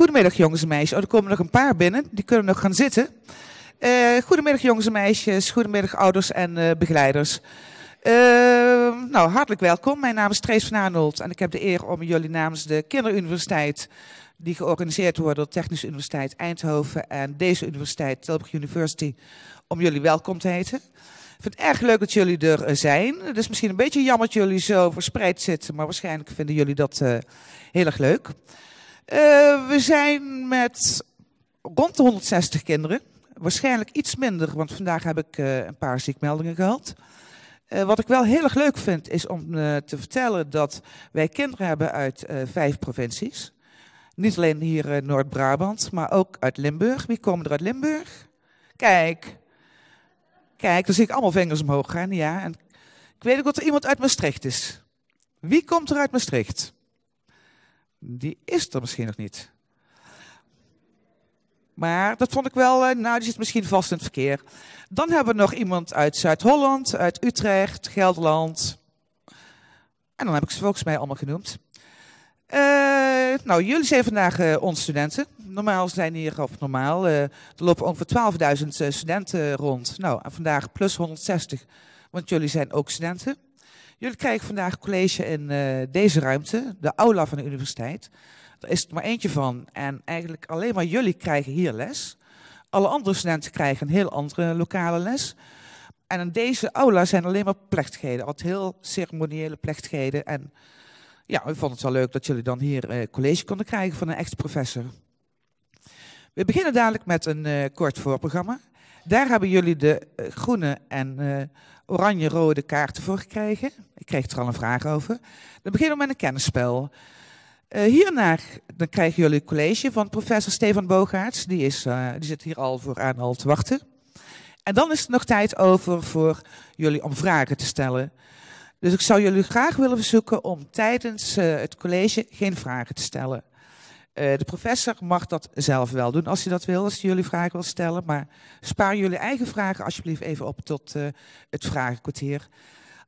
Goedemiddag jongens en meisjes. Oh, er komen nog een paar binnen. Die kunnen nog gaan zitten. Eh, goedemiddag jongens en meisjes. Goedemiddag ouders en eh, begeleiders. Ehm, nou, hartelijk welkom. Mijn naam is Trace van Arnold en ik heb de eer om jullie namens de Kinderuniversiteit, die georganiseerd wordt door Technische Universiteit Eindhoven en deze universiteit, Tilburg University, om jullie welkom te heten. Ik vind het erg leuk dat jullie er eh, zijn. Het is misschien een beetje jammer dat jullie zo verspreid zitten, maar waarschijnlijk vinden jullie dat heel erg leuk. Eh, we zijn met rond de 160 kinderen. Waarschijnlijk iets minder, want vandaag heb ik eh, een paar ziekmeldingen gehad. Eh, wat ik wel heel erg leuk vind, is om te vertellen dat wij kinderen hebben uit vijf provincies. Niet alleen hier in Noord-Brabant, maar ook uit Limburg. Wie komt er uit Limburg? Kijk. Kijk, dan zie ik allemaal vingers omhoog gaan, ja. En ik weet ook dat er iemand uit Maastricht is. Wie komt er uit Maastricht? die is er misschien nog niet. Maar dat vond ik wel, eh, nou die zit misschien vast in het verkeer. Dan hebben we nog iemand uit Zuid-Holland, uit Utrecht, Gelderland. En dan heb ik ze volgens mij allemaal genoemd. Eh, nou, jullie zijn vandaag eh, onze studenten. Normaal zijn hier, of normaal, er lopen ongeveer 12.000 studenten rond. Nou, en vandaag plus 160, want jullie zijn ook studenten. Jullie krijgen vandaag college in eh, deze ruimte, de aula van de universiteit. Daar is er maar eentje van. En eigenlijk alleen maar jullie krijgen hier les. Alle andere studenten krijgen een heel andere lokale les. En in deze aula zijn alleen maar plechtigheden. Altijd heel ceremoniële plechtigheden. En ja, we vonden het wel leuk dat jullie dan hier eh, college konden krijgen van een echte professor. We beginnen dadelijk met een eh, kort voorprogramma. Daar hebben jullie de groene en oranje-rode kaarten voor gekregen. Ik kreeg er al een vraag over. Dan beginnen we met een kennisspel. Eh, hierna dan krijgen jullie college van professor Stefan Bogaerts. Die, is, eh, die zit hier al voor aan al te wachten. En dan is er nog tijd over voor jullie om vragen te stellen. Dus ik zou jullie graag willen verzoeken om tijdens eh, het college geen vragen te stellen. Eh, de professor mag dat zelf wel doen als hij dat wil, als hij jullie vragen wil stellen. Maar spaar jullie eigen vragen alsjeblieft even op tot eh, het vragenkwartier.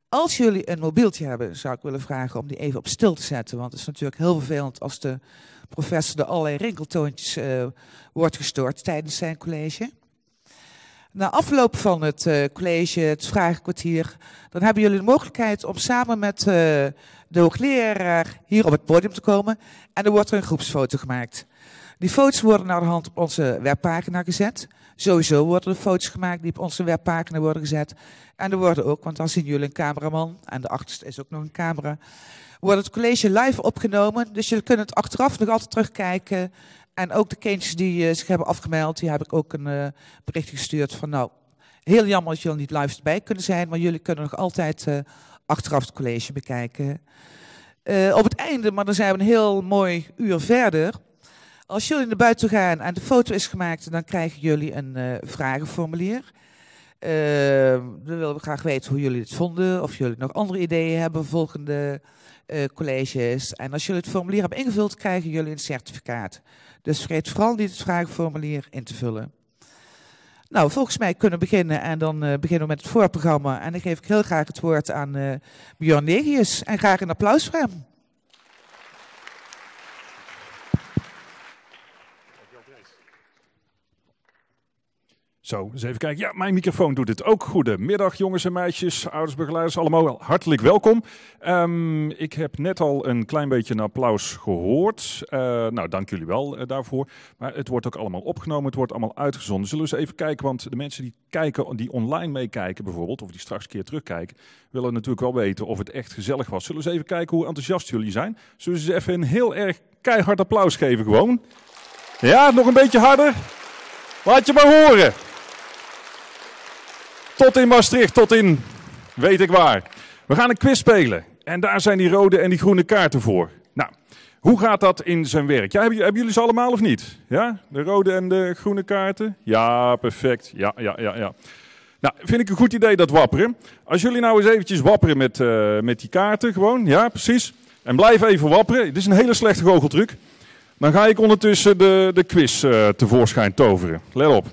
Als jullie een mobieltje hebben, zou ik willen vragen om die even op stil te zetten. Want het is natuurlijk heel vervelend als de professor door allerlei rinkeltoontjes eh, wordt gestoord tijdens zijn college. Na afloop van het eh, college, het vragenkwartier, dan hebben jullie de mogelijkheid om samen met eh, de hoogleraar hier op het podium te komen. En er wordt er een groepsfoto gemaakt. Die foto's worden naar de hand op onze webpagina gezet. Sowieso worden er foto's gemaakt die op onze webpagina worden gezet. En er worden ook, want dan zien jullie een cameraman, en de achterste is ook nog een camera, wordt het college live opgenomen. Dus jullie kunnen het achteraf nog altijd terugkijken en ook de kindjes die eh, zich hebben afgemeld, die heb ik ook een uh, bericht gestuurd van nou, heel jammer dat jullie niet live bij kunnen zijn, maar jullie kunnen nog altijd eh, achteraf het college bekijken. op het einde, maar dan zijn we een heel mooi uur verder. Als jullie naar buiten gaan en de foto is gemaakt, dan krijgen jullie een vragenformulier. Ehm, dan willen we graag weten hoe jullie het vonden, of jullie nog andere ideeën hebben volgende colleges. En als jullie het formulier hebben ingevuld, krijgen jullie een certificaat. Dus vergeet vooral niet het vragenformulier in te vullen. Nou, volgens mij kunnen we beginnen en dan eh, beginnen we met het voorprogramma. En dan geef ik heel graag het woord aan uh, eh, Björn Negius en graag een applaus voor hem. Zo, eens even kijken. Ja, mijn microfoon doet het ook. Goedemiddag, jongens en meisjes, ouders, begeleiders, allemaal hartelijk welkom. Ehm, ik heb net al een klein beetje een applaus gehoord. Eh, nou, dank jullie wel eh, daarvoor. Maar het wordt ook allemaal opgenomen, het wordt allemaal uitgezonden. Zullen we eens even kijken, want de mensen die kijken, die online meekijken bijvoorbeeld, of die straks een keer terugkijken, willen natuurlijk wel weten of het echt gezellig was. Zullen we eens even kijken hoe enthousiast jullie zijn? Zullen we eens even een heel erg keihard applaus geven gewoon? Ja, nog een beetje harder. Laat je maar horen. Tot in Maastricht, tot in weet ik waar. We gaan een quiz spelen. En daar zijn die rode en die groene kaarten voor. Nou, hoe gaat dat in zijn werk? Ja, hebben, hebben, jullie ze allemaal of niet? Ja? De rode en de groene kaarten? Ja, perfect. Ja, ja, ja, ja. Nou, vind ik een goed idee dat wapperen. Als jullie nou eens eventjes wapperen met, eh, met die kaarten gewoon. Ja, precies. En blijf even wapperen. Dit is een hele slechte goocheltruc. Dan ga ik ondertussen de, de quiz eh, tevoorschijn toveren. Let op.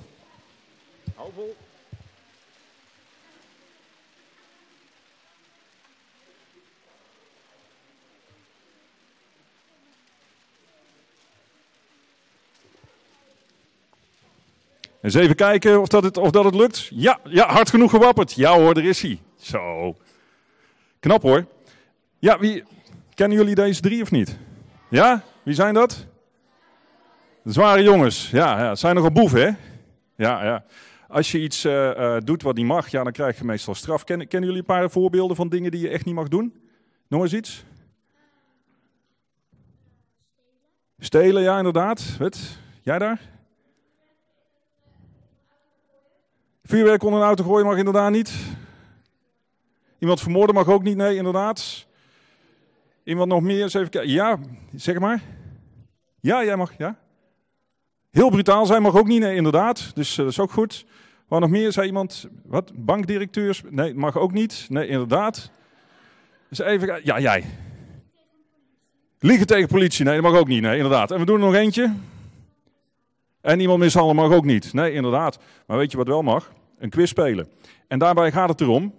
Eens even kijken of dat het, of dat het lukt. Ja, ja, hard genoeg gewapperd. Ja hoor, daar is hij. Zo. Knap hoor. Ja, wie, kennen jullie deze drie of niet? Ja? Wie zijn dat? De zware jongens. Ja, ja. Het zijn nogal boeven, hè? Ja, ja. Als je iets eh, eh, doet wat niet mag, ja, dan krijg je meestal straf. kennen jullie een paar voorbeelden van dingen die je echt niet mag doen? Noem eens iets. Stelen, ja, inderdaad. Wat? Jij daar? Vuurwerk onder een auto gooien mag inderdaad niet. Iemand vermoorden mag ook niet, nee, inderdaad. Iemand nog meer? Eens even kijken. Ja, zeg maar. Ja, jij mag, ja. Heel brutaal zijn mag ook niet, nee, inderdaad. Dus eh, dat is ook goed. Waar nog meer? Zei iemand, wat? Bankdirecteurs? Nee, mag ook niet. Nee, inderdaad. Dus even, ja, jij. Liegen tegen politie? Nee, dat mag ook niet, nee, inderdaad. En we doen er nog eentje. En iemand mishandelen mag ook niet. Nee, inderdaad. Maar weet je wat wel mag? een quiz spelen. En daarbij gaat het erom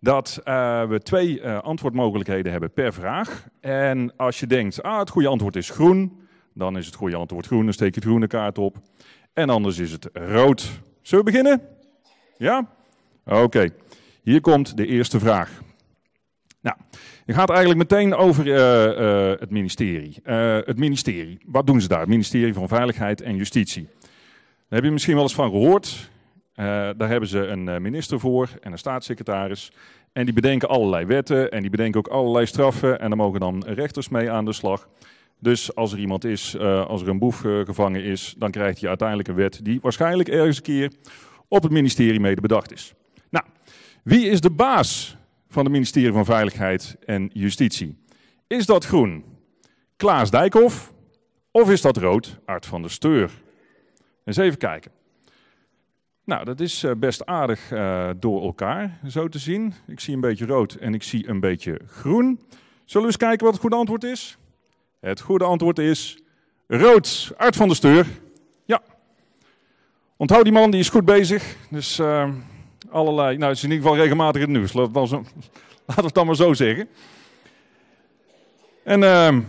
dat eh, we twee eh, antwoordmogelijkheden hebben per vraag. En als je denkt, ah, het goede antwoord is groen, dan is het goede antwoord groen, dan steek je de groene kaart op. En anders is het rood. Zullen we beginnen? Ja? Oké. Hier komt de eerste vraag. Nou, het gaat eigenlijk meteen over eh, het ministerie. het ministerie, wat doen ze daar? Het ministerie van Veiligheid en Justitie. Daar heb je misschien wel eens van gehoord. Eh, daar hebben ze een eh, minister voor en een staatssecretaris. En die bedenken allerlei wetten en die bedenken ook allerlei straffen. En daar mogen dan rechters mee aan de slag. Dus als er iemand is, eh, als er een boef gevangen is, dan krijgt hij uiteindelijk een wet die waarschijnlijk ergens een keer op het ministerie mede bedacht is. Nou, wie is de baas van het ministerie van Veiligheid en Justitie? Is dat groen? Klaas Dijkhoff? Of is dat rood? Art van der Steur? Eens even kijken. Nou, dat is eh, best aardig eh, door elkaar, zo te zien. Ik zie een beetje rood en ik zie een beetje groen. Zullen we eens kijken wat het goede antwoord is? Het goede antwoord is rood. Art van de Steur. Ja. Onthoud die man, die is goed bezig. Dus ehm, allerlei... Nou, het is in ieder geval regelmatig in het nieuws. Laten we het dan, maar zo zeggen. En... Ehm,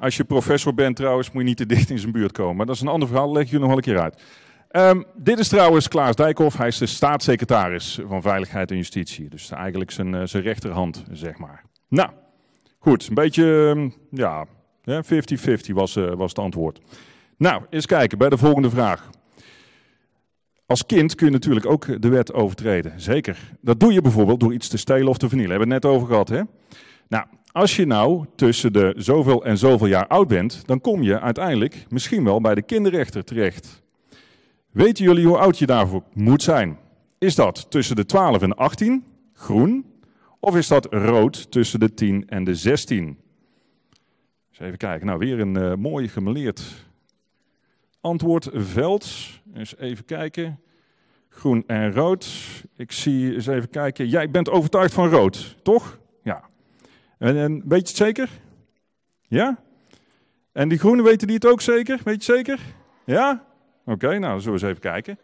als je professor bent trouwens, moet je niet te dicht in zijn buurt komen. Maar dat is een ander verhaal, leg ik jullie nog wel een keer uit. Ehm, dit is trouwens Klaas Dijkhoff. Hij is de staatssecretaris van Veiligheid en Justitie. Dus eigenlijk zijn, eh, zijn rechterhand, zeg maar. Nou, goed. Een beetje, ehm, ja, 50-50 was, eh, was het antwoord. Nou, eens kijken bij de volgende vraag. Als kind kun je natuurlijk ook de wet overtreden. Zeker. Dat doe je bijvoorbeeld door iets te stelen of te vernielen. Hebben we het net over gehad, hè? Nou, als je nou tussen de zoveel en zoveel jaar oud bent, dan kom je uiteindelijk misschien wel bij de kinderrechter terecht. Weten jullie hoe oud je daarvoor moet zijn? Is dat tussen de 12 en 18, groen, of is dat rood tussen de 10 en de 16? Is even kijken, nou weer een uh, mooi gemeleerd antwoordveld. Is even kijken, groen en rood. Ik zie, eens even kijken, jij bent overtuigd van rood, toch? Ja. En, en weet je het zeker? Ja? En die groenen weten die het ook zeker? Weet je het zeker? Ja? Oké, nou, zullen we eens even kijken.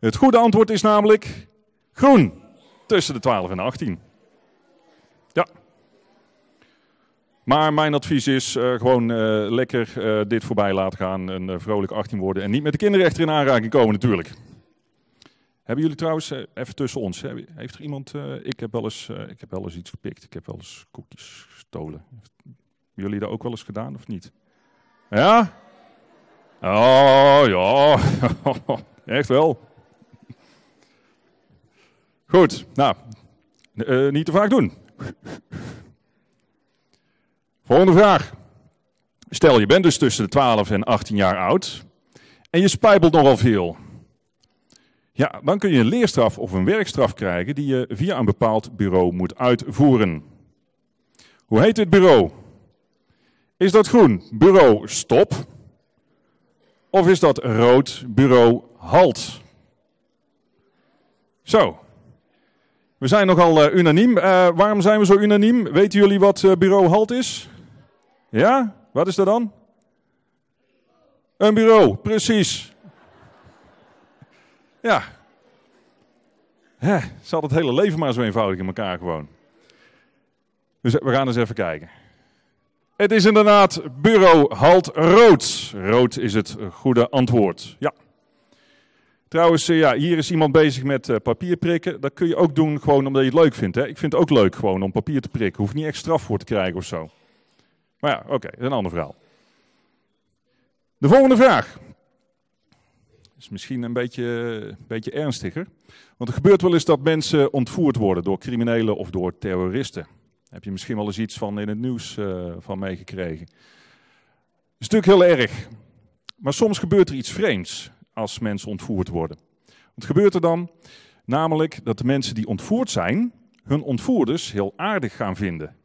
Het goede antwoord is namelijk groen. Tussen de 12 en de 18. Ja. Maar mijn advies is eh, gewoon eh, lekker eh, dit voorbij laten gaan. Een vrolijk 18 worden. En niet met de kinderrechter in aanraking komen natuurlijk. Hebben jullie trouwens, even tussen ons, heeft er iemand, ik, heb wel eens, ik heb wel eens iets gepikt. Ik heb wel eens koekjes gestolen. Hebben jullie dat ook wel eens gedaan of niet? Ja? Oh ja, echt wel. Goed, nou, eh, niet te vaak doen. Volgende vraag. Stel, je bent dus tussen de 12 en 18 jaar oud en je spijbelt nogal veel. Ja, dan kun je een leerstraf of een werkstraf krijgen die je via een bepaald bureau moet uitvoeren. Hoe heet dit bureau? Is dat groen? Bureau stop. Of is dat rood bureau halt? Zo. We zijn nogal eh, unaniem. Eh, waarom zijn we zo unaniem? Weten jullie wat eh, bureau halt is? Ja? Wat is dat dan? Een bureau, precies. Ja. Hè, ze het hele leven maar zo eenvoudig in elkaar gewoon. Dus we gaan eens even kijken. Het is inderdaad bureau halt rood. Rood is het goede antwoord. Ja. Trouwens, eh, ja, hier is iemand bezig met eh, papier prikken. Dat kun je ook doen gewoon omdat je het leuk vindt. Hè? Ik vind het ook leuk gewoon om papier te prikken. Hoef niet echt voor te krijgen of zo. Maar ja, oké, een ander verhaal. De volgende vraag. Is misschien een beetje, een beetje ernstiger. Want er gebeurt wel eens dat mensen ontvoerd worden door criminelen of door terroristen. Heb je misschien wel eens iets van in het nieuws eh, van meegekregen. is natuurlijk heel erg. Maar soms gebeurt er iets vreemds als mensen ontvoerd worden. Wat gebeurt er dan? Namelijk dat de mensen die ontvoerd zijn, hun ontvoerders heel aardig gaan vinden.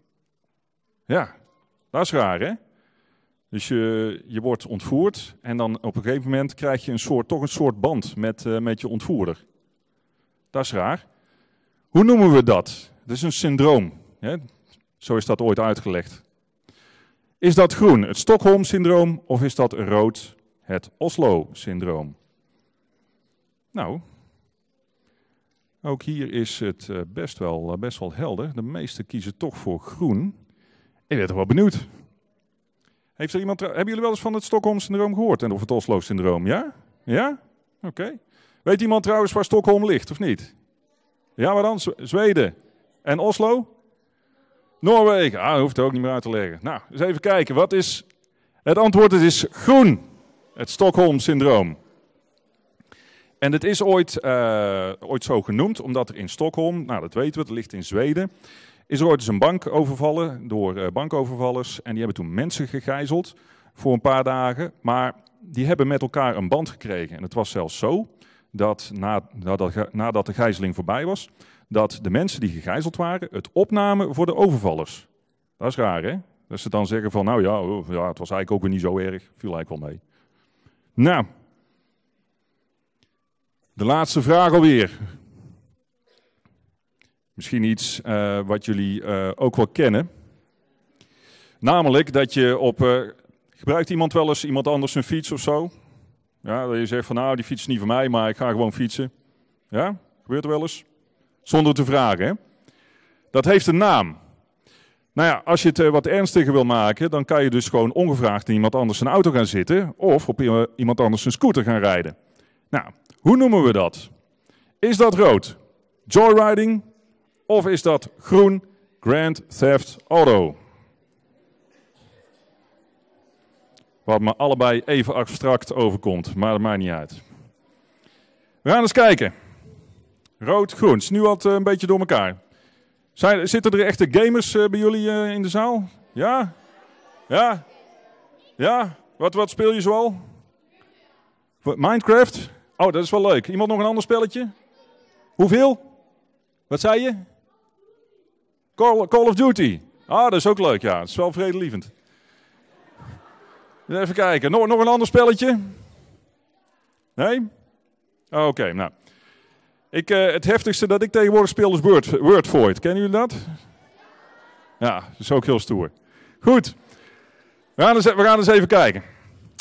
Ja, dat is raar hè? Dus je, je wordt ontvoerd en dan op een gegeven moment krijg je een soort, toch een soort band met, eh, met je ontvoerder. Dat is raar. Hoe noemen we dat? Dat is een syndroom. Hè? Zo is dat ooit uitgelegd. Is dat groen, het Stockholm-syndroom, of is dat rood, het Oslo-syndroom? Nou, ook hier is het eh, best wel, eh, best wel helder. De meesten kiezen toch voor groen. Ik ben toch wel benieuwd. Heeft er iemand, eh, hebben jullie wel eens van het Stockholm-syndroom gehoord en of het Oslo-syndroom? Ja? Ja? Oké. Weet iemand trouwens waar Stockholm ligt, of niet? Ja, maar dan? Zweden. En Oslo? Noorwegen, ah, dat hoeft ook niet meer uit te leggen. Nou, eens even kijken, wat is het antwoord? Het is dus groen, het Stockholm-syndroom. En het is ooit, eh, ooit zo genoemd, omdat er in Stockholm, nou dat weten we, het ligt in Zweden, is er ooit eens een bank overvallen door eh, bankovervallers. En die hebben toen mensen gegijzeld voor een paar dagen, maar die hebben met elkaar een band gekregen. En het was zelfs zo dat na, nadat de gijzeling voorbij was, dat de mensen die gegijzeld waren het opnamen voor de overvallers. Dat is raar, hè? Dat ze dan zeggen van, nou ja, oh, ja het was eigenlijk ook weer niet zo erg, viel eigenlijk wel mee. Nou, de laatste vraag alweer. Misschien iets eh, wat jullie eh, ook wel kennen. Namelijk dat je op. Eh, gebruikt iemand wel eens iemand anders een fiets of zo? Ja, dat je zegt van nou, die fiets is niet van mij, maar ik ga gewoon fietsen. Ja, gebeurt er wel eens? Zonder te vragen. Hè? Dat heeft een naam. Nou ja, als je het eh, wat ernstiger wil maken, dan kan je dus gewoon ongevraagd in iemand anders een auto gaan zitten of op iemand anders een scooter gaan rijden. Nou, hoe noemen we dat? Is dat rood? Joyriding? Of is dat groen? Grand Theft Auto. Wat me allebei even abstract overkomt, maar dat maakt niet uit. We gaan eens kijken. Rood-groen. nu wat eh, een beetje door elkaar. Zijn, zitten er echte gamers eh, bij jullie eh, in de zaal? Ja? Ja? Ja? Wat, wat speel je zoal? Minecraft? Oh, dat is wel leuk. Iemand nog een ander spelletje? Hoeveel? Wat zei je? Call, Call of Duty. Ah, dat is ook leuk, ja. Dat is wel vredelievend. Even kijken. Nog, nog een ander spelletje? Nee? Oké, nou. Ik, eh, het heftigste dat ik tegenwoordig speel is Word, Void. Kennen jullie dat? Ja, dat is ook heel stoer. Goed, we gaan, eens, e- we gaan eens even kijken.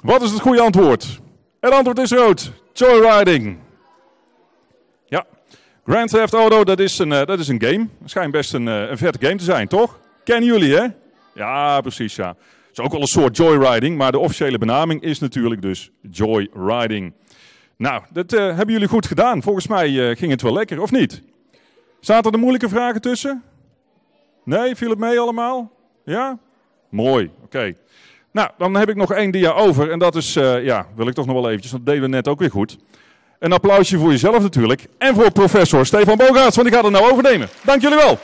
Wat is het goede antwoord? Het antwoord is rood. Joyriding. Ja, Grand Theft Auto, dat is een, eh, dat is een game. Het schijnt best een, uh, een vette game te zijn, toch? Kennen jullie, hè? Ja, precies, ja. Het is ook wel een soort joyriding, maar de officiële benaming is natuurlijk dus joyriding. Nou, dat eh, hebben jullie goed gedaan. Volgens mij eh, ging het wel lekker, of niet? Zaten er moeilijke vragen tussen? Nee, viel het mee allemaal? Ja? Mooi, oké. Nou, dan heb ik nog één dia over. En dat is, eh, ja, wil ik toch nog wel eventjes. Dat deden we net ook weer goed. Een applausje voor jezelf natuurlijk. En voor professor Stefan Bogaerts, want ik ga het nou overnemen. Dank jullie wel.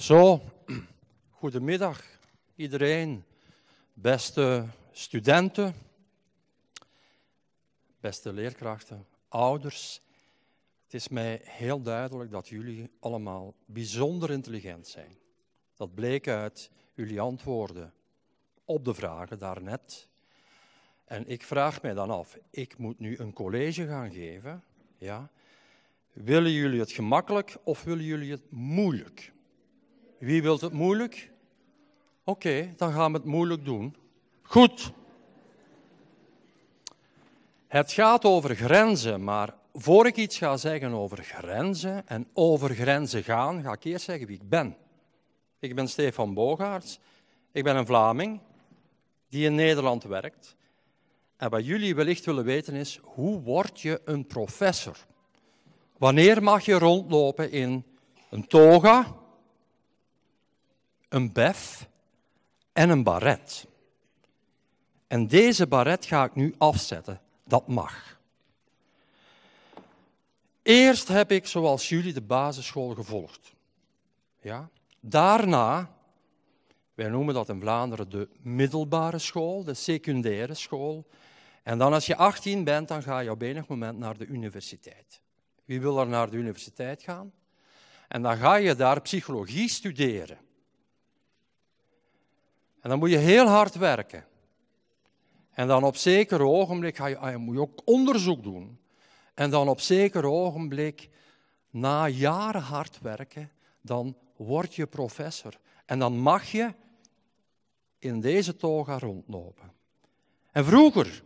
Zo, goedemiddag iedereen, beste studenten, beste leerkrachten, ouders. Het is mij heel duidelijk dat jullie allemaal bijzonder intelligent zijn. Dat bleek uit jullie antwoorden op de vragen daarnet. En ik vraag mij dan af, ik moet nu een college gaan geven. Ja? Willen jullie het gemakkelijk of willen jullie het moeilijk? Wie wilt het moeilijk? Oké, dan gaan we het moeilijk doen. Goed. Het gaat over grenzen, maar voor ik iets ga zeggen over grenzen en over grenzen gaan, ga ik eerst zeggen wie ik ben. Ik ben Stefan Bogaerts. Ik ben een Vlaming die in Nederland werkt. En wat jullie wellicht willen weten is, hoe word je een professor? Wanneer mag je rondlopen in een toga, een bef en een baret. En deze baret ga ik nu afzetten. Dat mag. Eerst heb ik, zoals jullie, de basisschool gevolgd. Ja? Daarna, wij noemen dat in Vlaanderen de middelbare school, de secundaire school. En dan als je 18 bent, dan ga je op enig moment naar de universiteit. Wie wil er naar de universiteit gaan? En dan ga je daar psychologie studeren. En dan moet je heel hard werken. En dan op zeker ogenblik ga je, ah, moet je ook onderzoek doen. En dan op zeker ogenblik, na jaren hard werken, dan word je professor. En dan mag je in deze toga rondlopen. En vroeger,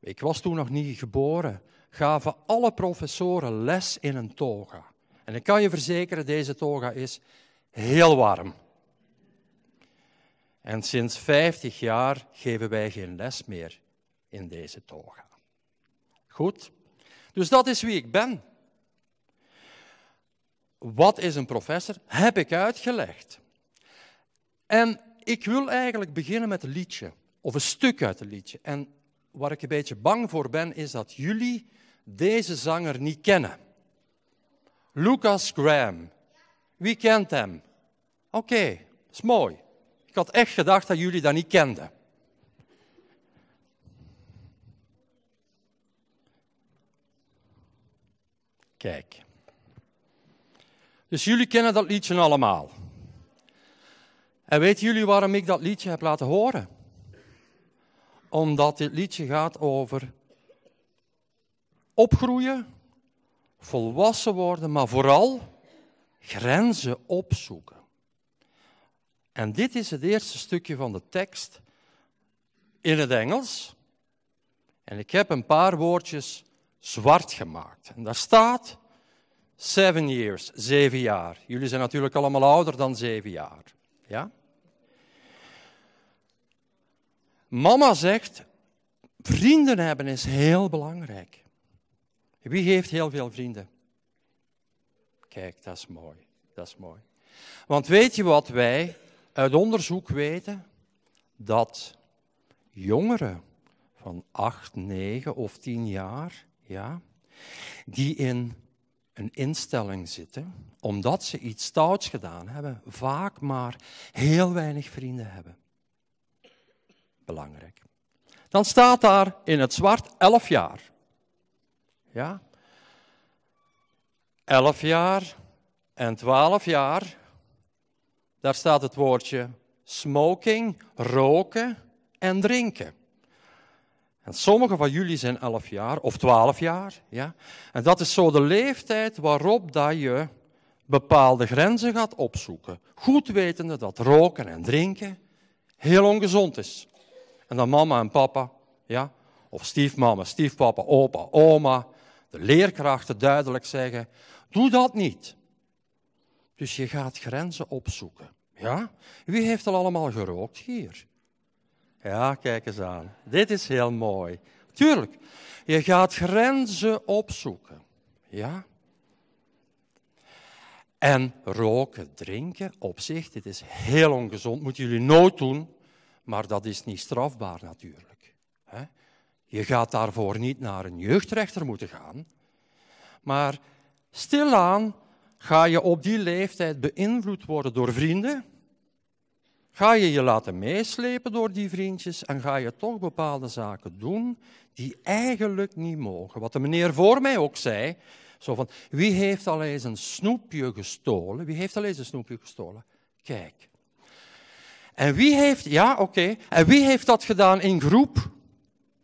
ik was toen nog niet geboren, gaven alle professoren les in een toga. En ik kan je verzekeren, deze toga is heel warm. En sinds 50 jaar geven wij geen les meer in deze toga. Goed, dus dat is wie ik ben. Wat is een professor? Heb ik uitgelegd. En ik wil eigenlijk beginnen met een liedje, of een stuk uit een liedje. En waar ik een beetje bang voor ben, is dat jullie deze zanger niet kennen. Lucas Graham. Wie kent hem? Oké, is mooi had echt gedacht dat jullie dat niet kenden. Kijk. Dus jullie kennen dat liedje allemaal. En weten jullie waarom ik dat liedje heb laten horen? Omdat dit liedje gaat over opgroeien, volwassen worden, maar vooral grenzen opzoeken. En dit is het eerste stukje van de tekst in het Engels. En ik heb een paar woordjes zwart gemaakt. En daar staat seven years, zeven jaar. Jullie zijn natuurlijk allemaal ouder dan zeven jaar. Ja? Mama zegt, vrienden hebben is heel belangrijk. Wie heeft heel veel vrienden? Kijk, dat is mooi. Dat is mooi. Want weet je wat wij uit onderzoek weten dat jongeren van 8, 9 of 10 jaar, ja, die in een instelling zitten, omdat ze iets stouts gedaan hebben, vaak maar heel weinig vrienden hebben. Belangrijk. Dan staat daar in het zwart 11 jaar. Ja? 11 jaar en 12 jaar daar staat het woordje smoking, roken en drinken. En sommige van jullie zijn 11 jaar of 12 jaar. Ja? En dat is zo de leeftijd waarop dat je bepaalde grenzen gaat opzoeken. Goed wetende dat roken en drinken heel ongezond is. En dat mama en papa, ja, of stiefmama, stiefpapa, opa, oma, de leerkrachten duidelijk zeggen: doe dat niet. Dus je gaat grenzen opzoeken. Ja? Wie heeft al allemaal gerookt hier? Ja, kijk eens aan. Dit is heel mooi. Tuurlijk, je gaat grenzen opzoeken. Ja? En roken, drinken op zich, dit is heel ongezond, moeten jullie nooit doen, maar dat is niet strafbaar natuurlijk. Je gaat daarvoor niet naar een jeugdrechter moeten gaan, maar stilaan Ga je op die leeftijd beïnvloed worden door vrienden? Ga je je laten meeslepen door die vriendjes en ga je toch bepaalde zaken doen die eigenlijk niet mogen? Wat de meneer voor mij ook zei, zo van, wie heeft al eens een snoepje gestolen? Wie heeft al eens een snoepje gestolen? Kijk. En wie heeft, ja oké, en wie heeft dat gedaan in groep,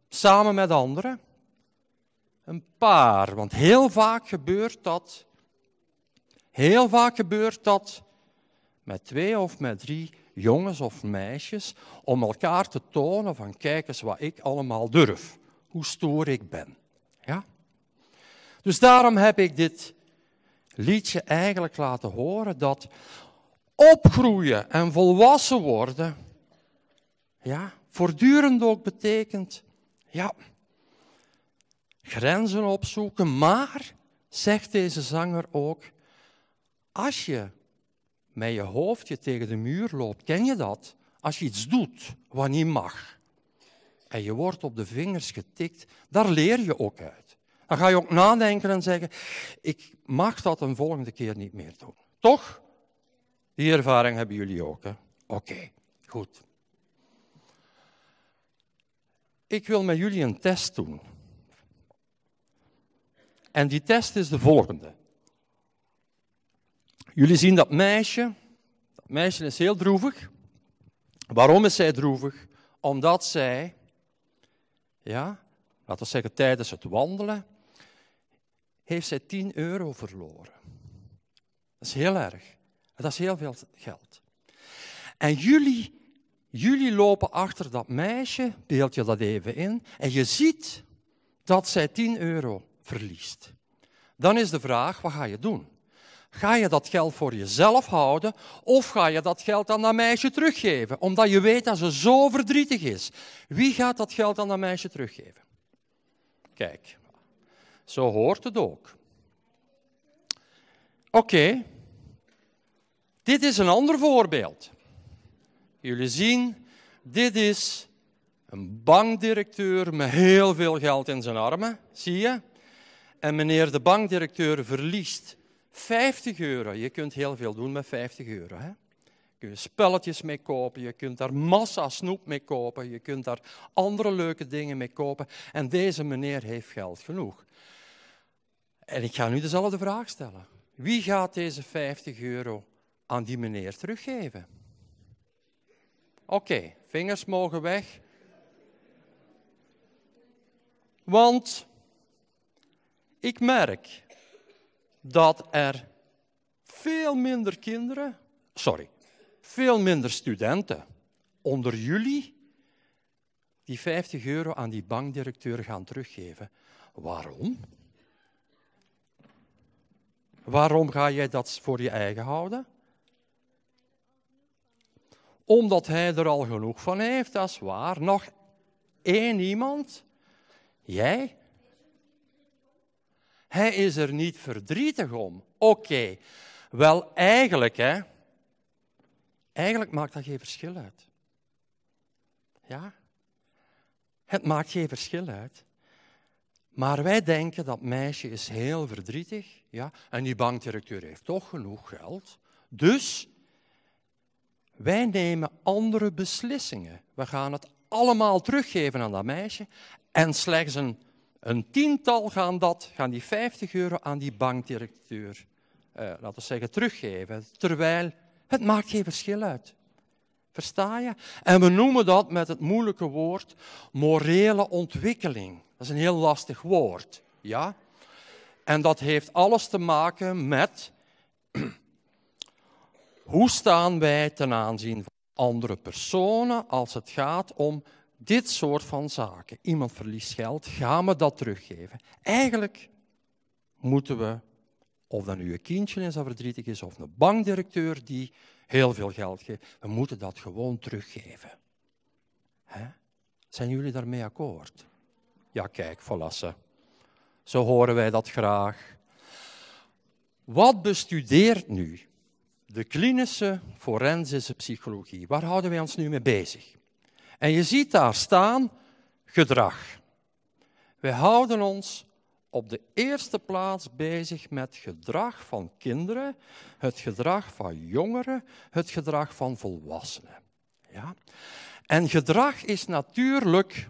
samen met anderen? Een paar, want heel vaak gebeurt dat Heel vaak gebeurt dat met twee of met drie jongens of meisjes om elkaar te tonen van kijk eens wat ik allemaal durf, hoe stoer ik ben. Ja? Dus daarom heb ik dit liedje eigenlijk laten horen dat opgroeien en volwassen worden ja, voortdurend ook betekent ja, grenzen opzoeken, maar zegt deze zanger ook als je met je hoofdje tegen de muur loopt, ken je dat? Als je iets doet wat niet mag en je wordt op de vingers getikt, daar leer je ook uit. Dan ga je ook nadenken en zeggen, ik mag dat een volgende keer niet meer doen. Toch? Die ervaring hebben jullie ook. Oké, goed. Ik wil met jullie een test doen. En die test is de volgende. Jullie zien dat meisje. Dat meisje is heel droevig. Waarom is zij droevig? Omdat zij, ja, laten we zeggen tijdens het wandelen, heeft zij 10 euro verloren. Dat is heel erg. Dat is heel veel geld. En jullie, jullie lopen achter dat meisje, beeld je dat even in, en je ziet dat zij 10 euro verliest. Dan is de vraag, wat ga je doen? Ga je dat geld voor jezelf houden of ga je dat geld aan dat meisje teruggeven? Omdat je weet dat ze zo verdrietig is. Wie gaat dat geld aan dat meisje teruggeven? Kijk, zo hoort het ook. Oké, dit is een ander voorbeeld. Jullie zien, dit is een bankdirecteur met heel veel geld in zijn armen, zie je? En meneer de bankdirecteur verliest 50 euro, je kunt heel veel doen met 50 euro. Hè? Kun je spelletjes mee kopen, je kunt daar massa snoep mee kopen, je kunt daar andere leuke dingen mee kopen. En deze meneer heeft geld genoeg. En ik ga nu dezelfde vraag stellen. Wie gaat deze 50 euro aan die meneer teruggeven? Oké, vingers mogen weg. Want ik merk dat er veel minder kinderen, sorry, veel minder studenten onder jullie die 50 euro aan die bankdirecteur gaan teruggeven. Waarom? Waarom ga jij dat voor je eigen houden? Omdat hij er al genoeg van heeft, dat is waar. Nog één iemand, jij, hij is er niet verdrietig om. Oké, wel eigenlijk, hè, eigenlijk maakt dat geen verschil uit. Ja, het maakt geen verschil uit. Maar wij denken dat meisje is heel verdrietig, ja, en die bankdirecteur heeft toch genoeg geld. Dus wij nemen andere beslissingen. We gaan het allemaal teruggeven aan dat meisje en slechts een een tiental gaan, dat, gaan die 50 euro aan die bankdirecteur, eh, laten we zeggen, teruggeven. Terwijl het maakt geen verschil uit. Versta je? En we noemen dat met het moeilijke woord morele ontwikkeling. Dat is een heel lastig woord. Ja? En dat heeft alles te maken met hoe staan wij ten aanzien van andere personen als het gaat om dit soort van zaken. Iemand verliest geld, gaan we dat teruggeven. Eigenlijk moeten we, of dat nu een kindje is dat verdrietig is, of een bankdirecteur die heel veel geld geeft, we moeten dat gewoon teruggeven. Hè? Zijn jullie daarmee akkoord? Ja, kijk, volassen. Zo horen wij dat graag. Wat bestudeert nu de klinische forensische psychologie? Waar houden wij ons nu mee bezig? En je ziet daar staan gedrag. Wij houden ons op de eerste plaats bezig met gedrag van kinderen, het gedrag van jongeren, het gedrag van volwassenen. Ja? En gedrag is natuurlijk.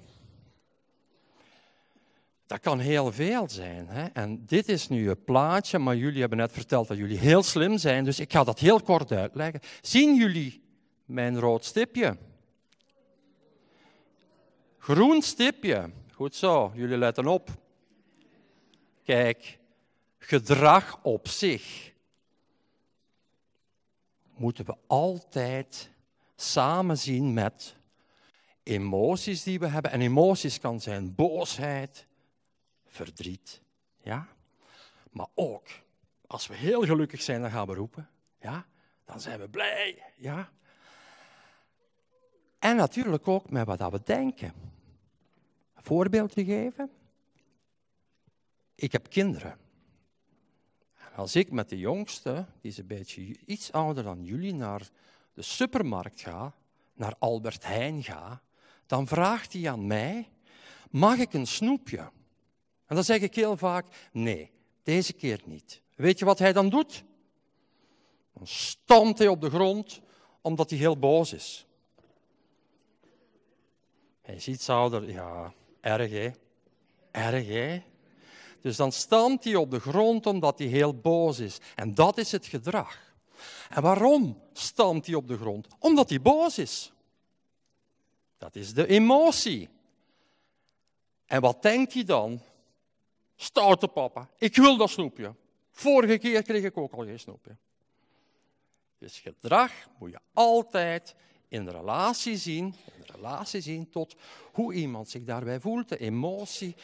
Dat kan heel veel zijn. Hè? En dit is nu een plaatje, maar jullie hebben net verteld dat jullie heel slim zijn, dus ik ga dat heel kort uitleggen. Zien jullie mijn rood stipje? Groen stipje. Goed zo, jullie letten op. Kijk, gedrag op zich moeten we altijd samen zien met emoties die we hebben. En emoties kan zijn boosheid, verdriet, ja. Maar ook, als we heel gelukkig zijn, dan gaan we roepen, ja. Dan zijn we blij, ja. En natuurlijk ook met wat we denken voorbeeldje geven. Ik heb kinderen. als ik met de jongste, die is een beetje iets ouder dan jullie, naar de supermarkt ga, naar Albert Heijn ga, dan vraagt hij aan mij: mag ik een snoepje? En dan zeg ik heel vaak: nee, deze keer niet. Weet je wat hij dan doet? Dan stampt hij op de grond omdat hij heel boos is. Hij is iets ouder, ja. Erg, hè? Erg, hè? Dus dan stampt hij op de grond omdat hij heel boos is. En dat is het gedrag. En waarom stampt hij op de grond? Omdat hij boos is. Dat is de emotie. En wat denkt hij dan? Stoute papa, ik wil dat snoepje. Vorige keer kreeg ik ook al geen snoepje. Dus gedrag moet je altijd in relatie zien, in relatie zien tot hoe iemand zich daarbij voelt, de emotie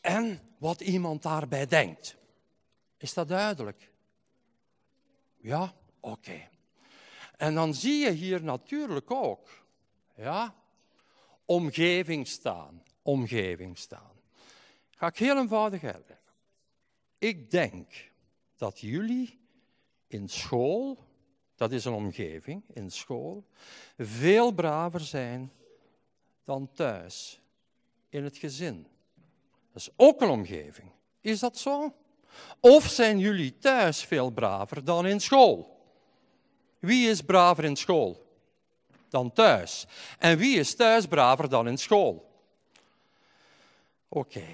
en wat iemand daarbij denkt. Is dat duidelijk? Ja, oké. En dan zie je hier natuurlijk ook, ja, omgeving staan, omgeving staan. Ga ik heel eenvoudig uitleggen. Ik denk dat jullie in school dat is een omgeving in school, veel braver zijn dan thuis, in het gezin. Dat is ook een omgeving. Is dat zo? Of zijn jullie thuis veel braver dan in school? Wie is braver in school dan thuis? En wie is thuis braver dan in school? Oké.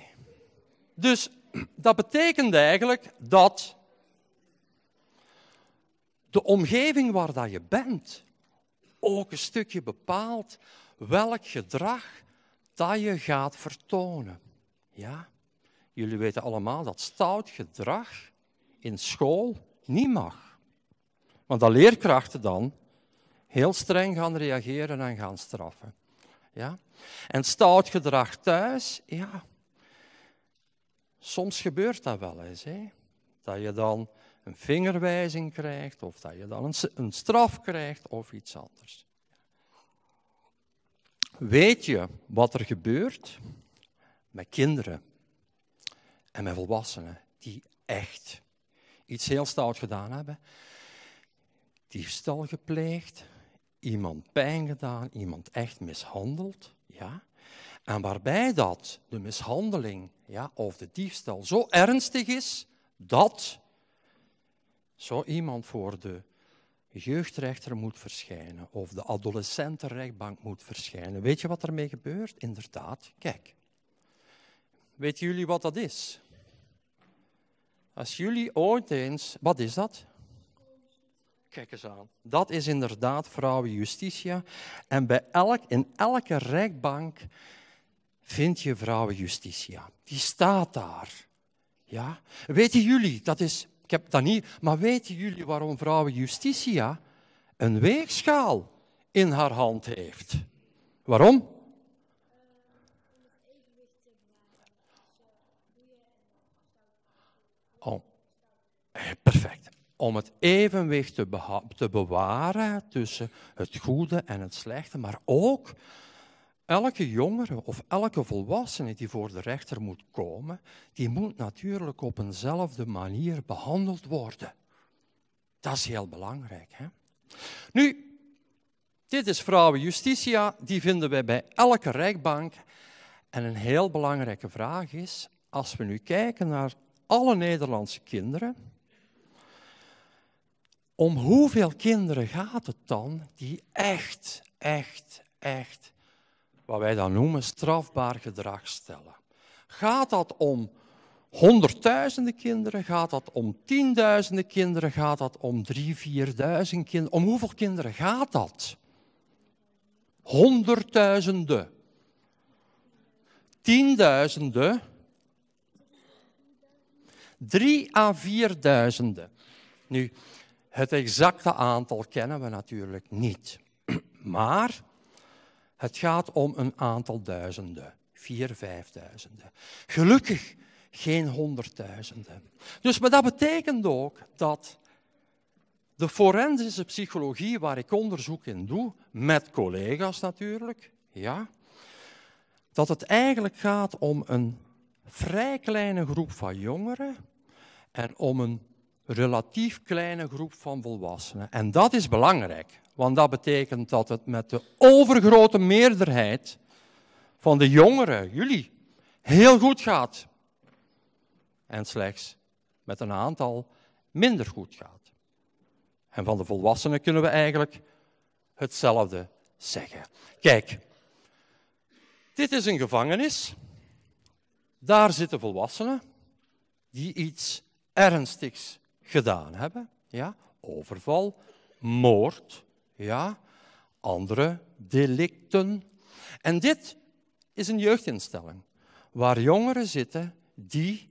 Dus dat betekent eigenlijk dat de omgeving waar dat je bent ook een stukje bepaalt welk gedrag dat je gaat vertonen. Ja? Jullie weten allemaal dat stout gedrag in school niet mag. Want dat leerkrachten dan heel streng gaan reageren en gaan straffen. Ja? En stout gedrag thuis, ja. Soms gebeurt dat wel eens. Hè? Dat je dan een vingerwijzing krijgt, of dat je dan een, een straf krijgt of iets anders. Weet je wat er gebeurt met kinderen en met volwassenen die echt iets heel stout gedaan hebben? Diefstal gepleegd, iemand pijn gedaan, iemand echt mishandeld, ja? En waarbij dat de mishandeling ja, of de diefstal zo ernstig is dat zo iemand voor de jeugdrechter moet verschijnen of de adolescentenrechtbank moet verschijnen. Weet je wat ermee gebeurt? Inderdaad, kijk. Weten jullie wat dat is? Als jullie ooit eens. Wat is dat? Kijk eens aan. Dat is inderdaad vrouwen justitia. En bij elk, in elke rechtbank vind je vrouwen justitia. Die staat daar. Ja? Weten jullie, dat is ik heb dat niet. Maar weten jullie waarom vrouw Justitia een weegschaal in haar hand heeft? Waarom? Om, oh, eh, perfect. Om het evenwicht te bewaren tussen het goede en het slechte, maar ook Elke jongere of elke volwassene die voor de rechter moet komen, die moet natuurlijk op eenzelfde manier behandeld worden. Dat is heel belangrijk. Hè? Nu, dit is Vrouwen Justitia, die vinden wij bij elke rechtbank. En een heel belangrijke vraag is, als we nu kijken naar alle Nederlandse kinderen, om hoeveel kinderen gaat het dan die echt, echt, echt wat wij dan noemen strafbaar gedrag stellen. Gaat dat om honderdduizenden kinderen? Gaat dat om tienduizenden kinderen? Gaat dat om drie, vierduizend kinderen? Om hoeveel kinderen gaat dat? Honderdduizenden. Tienduizenden. Drie à vierduizenden. Nu, het exacte aantal kennen we natuurlijk niet. Maar het gaat om een aantal duizenden, vier, vijfduizenden. Gelukkig geen honderdduizenden. Dus maar dat betekent ook dat de forensische psychologie waar ik onderzoek in doe, met collega's natuurlijk, ja, dat het eigenlijk gaat om een vrij kleine groep van jongeren en om een relatief kleine groep van volwassenen. En dat is belangrijk. Want dat betekent dat het met de overgrote meerderheid van de jongeren, jullie, heel goed gaat. En slechts met een aantal minder goed gaat. En van de volwassenen kunnen we eigenlijk hetzelfde zeggen. Kijk, dit is een gevangenis. Daar zitten volwassenen die iets ernstigs gedaan hebben. Ja? Overval, moord, ja, andere delicten. En dit is een jeugdinstelling waar jongeren zitten die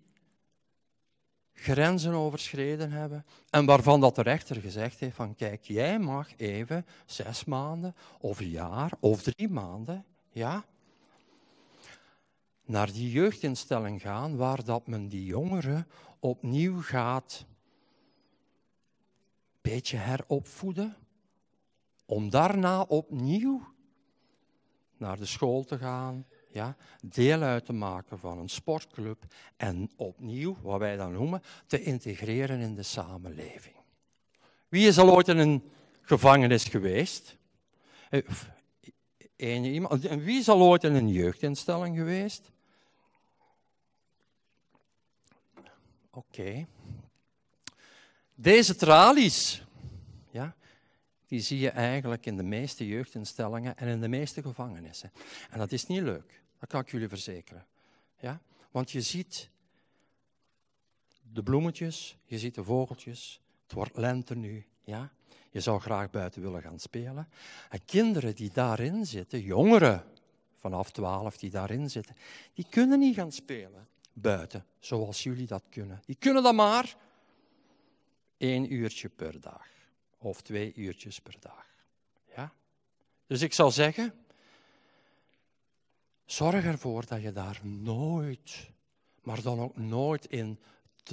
grenzen overschreden hebben en waarvan dat de rechter gezegd heeft van kijk, jij mag even zes maanden of een jaar of drie maanden ja, naar die jeugdinstelling gaan waar dat men die jongeren opnieuw gaat beetje heropvoeden, om daarna opnieuw naar de school te gaan, ja, deel uit te maken van een sportclub en opnieuw, wat wij dan noemen, te integreren in de samenleving. Wie is al ooit in een gevangenis geweest? Eh, iemand. En wie is al ooit in een jeugdinstelling geweest? Oké. Deze tralies die zie je eigenlijk in de meeste jeugdinstellingen en in de meeste gevangenissen. En dat is niet leuk, dat kan ik jullie verzekeren. Ja? Want je ziet de bloemetjes, je ziet de vogeltjes, het wordt lente nu. Ja? Je zou graag buiten willen gaan spelen. En kinderen die daarin zitten, jongeren vanaf twaalf die daarin zitten, die kunnen niet gaan spelen buiten zoals jullie dat kunnen. Die kunnen dat maar één uurtje per dag of twee uurtjes per dag. Ja? Dus ik zou zeggen, zorg ervoor dat je daar nooit, maar dan ook nooit in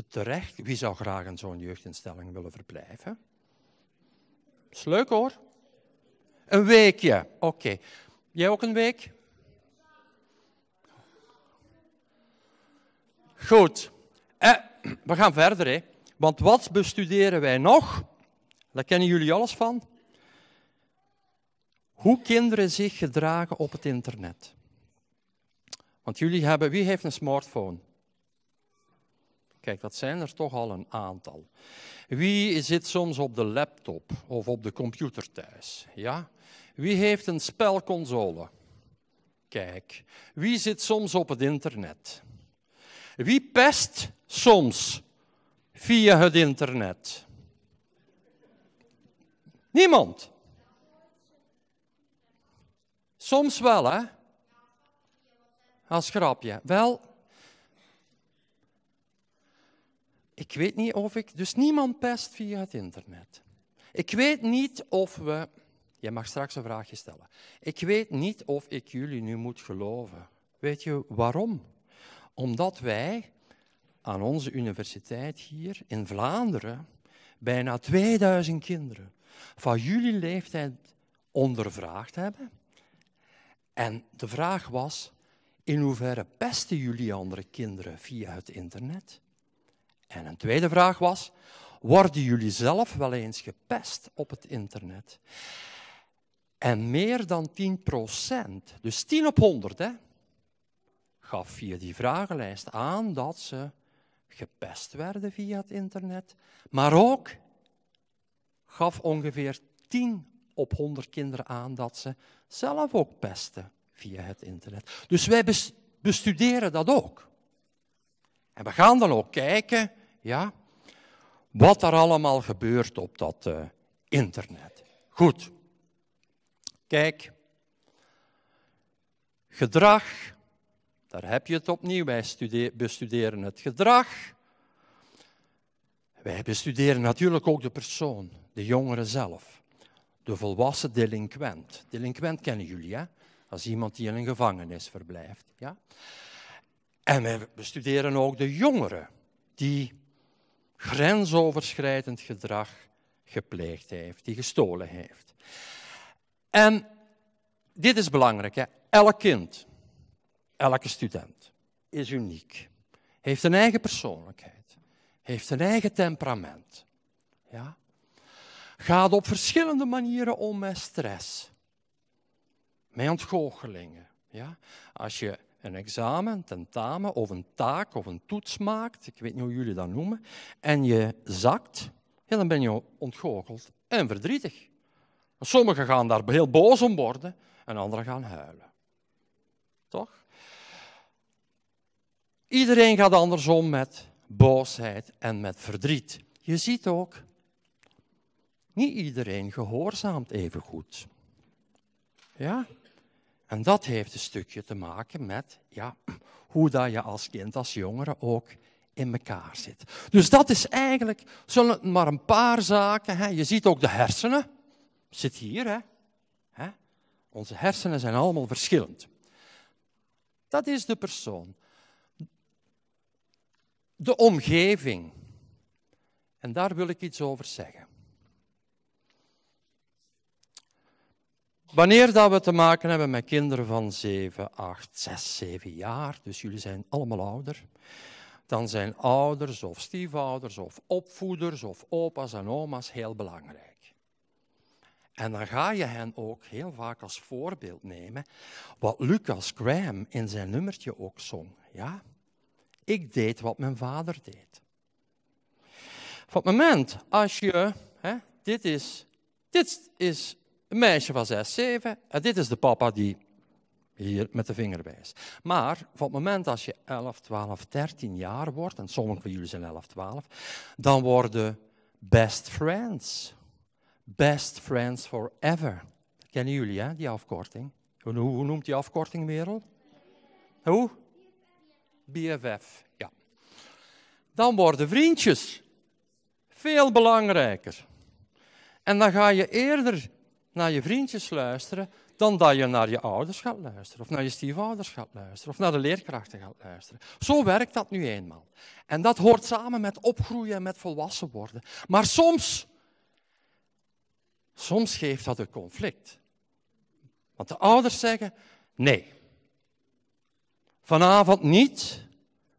terecht. Wie zou graag in zo'n jeugdinstelling willen verblijven? Is leuk hoor. Een weekje, oké. Jij ook een week? Goed. Eh, we gaan verder, hè. Want wat bestuderen wij nog? Daar kennen jullie alles van. Hoe kinderen zich gedragen op het internet. Want jullie hebben, wie heeft een smartphone? Kijk, dat zijn er toch al een aantal. Wie zit soms op de laptop of op de computer thuis? Ja? Wie heeft een spelconsole? Kijk, wie zit soms op het internet? Wie pest soms via het internet? Niemand. Soms wel, hè? Als grapje. Wel, ik weet niet of ik. Dus niemand pest via het internet. Ik weet niet of we. Je mag straks een vraagje stellen. Ik weet niet of ik jullie nu moet geloven. Weet je waarom? Omdat wij aan onze universiteit hier in Vlaanderen bijna 2000 kinderen van jullie leeftijd ondervraagd hebben. En de vraag was, in hoeverre pesten jullie andere kinderen via het internet? En een tweede vraag was, worden jullie zelf wel eens gepest op het internet? En meer dan 10%, dus 10 op 100, hè, gaf via die vragenlijst aan dat ze gepest werden via het internet, maar ook gaf ongeveer 10 op 100 kinderen aan dat ze zelf ook pesten via het internet. Dus wij bestuderen dat ook. En we gaan dan ook kijken ja, wat er allemaal gebeurt op dat eh, internet. Goed. Kijk, gedrag, daar heb je het opnieuw. Wij bestuderen het gedrag. Wij bestuderen natuurlijk ook de persoon, de jongere zelf, de volwassen delinquent. Delinquent kennen jullie, hè? Dat is iemand die in een gevangenis verblijft. Ja? En wij bestuderen ook de jongeren die grensoverschrijdend gedrag gepleegd heeft, die gestolen heeft. En dit is belangrijk, hè? elk kind, elke student is uniek, heeft een eigen persoonlijkheid heeft een eigen temperament. Ja? Gaat op verschillende manieren om met stress. Met ontgoochelingen. Ja? Als je een examen, een tentamen of een taak of een toets maakt, ik weet niet hoe jullie dat noemen, en je zakt, dan ben je ontgoocheld en verdrietig. Sommigen gaan daar heel boos om worden en anderen gaan huilen. Toch? Iedereen gaat andersom met boosheid en met verdriet. Je ziet ook, niet iedereen gehoorzaamt even goed. Ja? En dat heeft een stukje te maken met ja, hoe dat je als kind, als jongere ook in elkaar zit. Dus dat is eigenlijk, zullen maar een paar zaken. Hè? Je ziet ook de hersenen. Zit hier, hè? hè? Onze hersenen zijn allemaal verschillend. Dat is de persoon de omgeving. En daar wil ik iets over zeggen. Wanneer dat we te maken hebben met kinderen van 7, 8, 6, 7 jaar, dus jullie zijn allemaal ouder, dan zijn ouders of stiefouders of opvoeders of opa's en oma's heel belangrijk. En dan ga je hen ook heel vaak als voorbeeld nemen, wat Lucas Graham in zijn nummertje ook zong. Ja? Ik deed wat mijn vader deed. Van het moment als je, hè, dit, is, dit is een meisje van 6, 7, en dit is de papa die hier met de vinger wijst. Maar van het moment als je 11, 12, 13 jaar wordt, en sommigen van jullie zijn 11, 12, dan worden best friends. Best friends forever. Kennen jullie hè, die afkorting? Hoe, hoe noemt die afkorting, wereld? Hoe? BFF, ja. Dan worden vriendjes veel belangrijker. En dan ga je eerder naar je vriendjes luisteren dan dat je naar je ouders gaat luisteren, of naar je stiefouders gaat luisteren, of naar de leerkrachten gaat luisteren. Zo werkt dat nu eenmaal. En dat hoort samen met opgroeien en met volwassen worden. Maar soms, soms geeft dat een conflict. Want de ouders zeggen, nee, vanavond niet,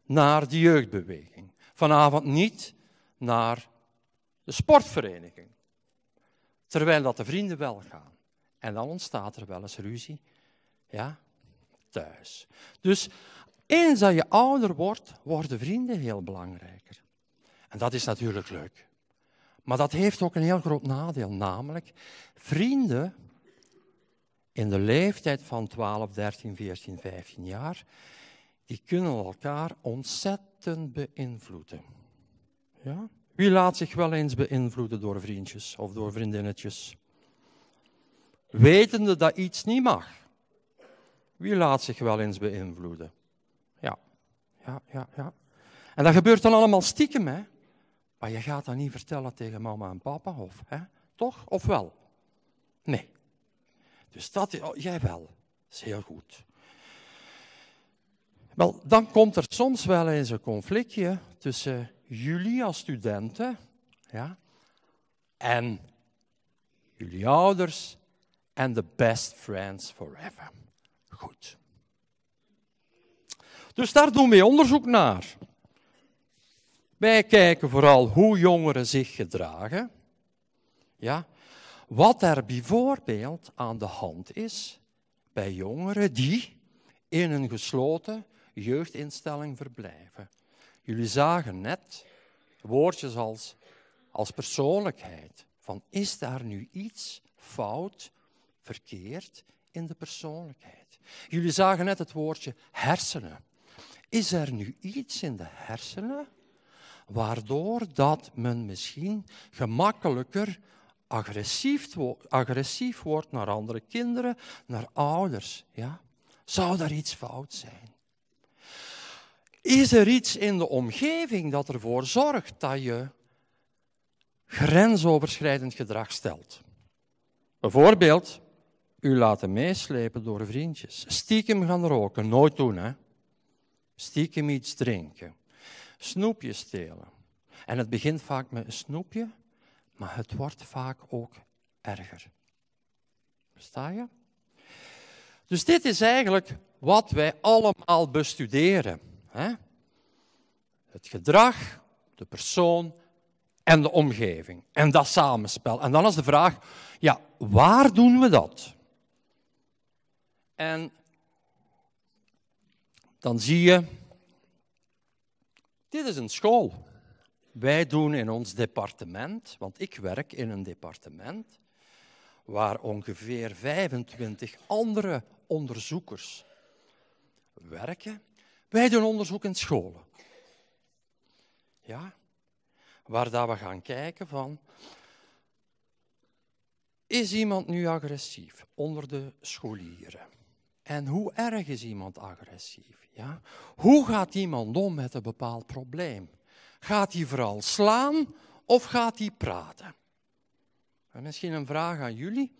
naar de jeugdbeweging. Vanavond niet naar de sportvereniging. Terwijl dat de vrienden wel gaan. En dan ontstaat er wel eens ruzie. Ja, thuis. Dus eens dat je ouder wordt, worden vrienden heel belangrijker. En dat is natuurlijk leuk. Maar dat heeft ook een heel groot nadeel, namelijk vrienden in de leeftijd van 12, 13, 14, 15 jaar, die kunnen elkaar ontzettend beïnvloeden. Ja? Wie laat zich wel eens beïnvloeden door vriendjes of door vriendinnetjes? Wetende dat iets niet mag. Wie laat zich wel eens beïnvloeden? Ja, ja, ja, ja. En dat gebeurt dan allemaal stiekem, hè? Maar je gaat dat niet vertellen tegen mama en papa, of, hè? toch? Of wel? Nee. Dus dat, oh, jij wel. Dat is heel goed. Wel, dan komt er soms wel eens een conflictje tussen jullie als studenten ja, en jullie ouders en de best friends forever. Goed. Dus daar doen we onderzoek naar. Wij kijken vooral hoe jongeren zich gedragen. Ja? Wat er bijvoorbeeld aan de hand is bij jongeren die in een gesloten jeugdinstelling verblijven. Jullie zagen net woordjes als, als persoonlijkheid. Van is daar nu iets fout, verkeerd in de persoonlijkheid? Jullie zagen net het woordje hersenen. Is er nu iets in de hersenen waardoor dat men misschien gemakkelijker agressief, agressief wordt naar andere kinderen, naar ouders? Ja? Zou daar iets fout zijn? Is er iets in de omgeving dat ervoor zorgt dat je grensoverschrijdend gedrag stelt? Bijvoorbeeld, u laten meeslepen door vriendjes. Stiekem gaan roken, nooit doen hè. Stiekem iets drinken. Snoepjes stelen. En het begint vaak met een snoepje, maar het wordt vaak ook erger. Versta je? Dus dit is eigenlijk wat wij allemaal bestuderen. Hè? Het gedrag, de persoon en de omgeving. En dat samenspel. En dan is de vraag, ja, waar doen we dat? En dan zie je, dit is een school. Wij doen in ons departement, want ik werk in een departement, waar ongeveer 25 andere onderzoekers werken wij doen onderzoek in scholen. Ja? Waar dat we gaan kijken van... Is iemand nu agressief onder de scholieren? En hoe erg is iemand agressief? Ja? Hoe gaat iemand om met een bepaald probleem? Gaat hij vooral slaan of gaat hij praten? En misschien een vraag aan jullie.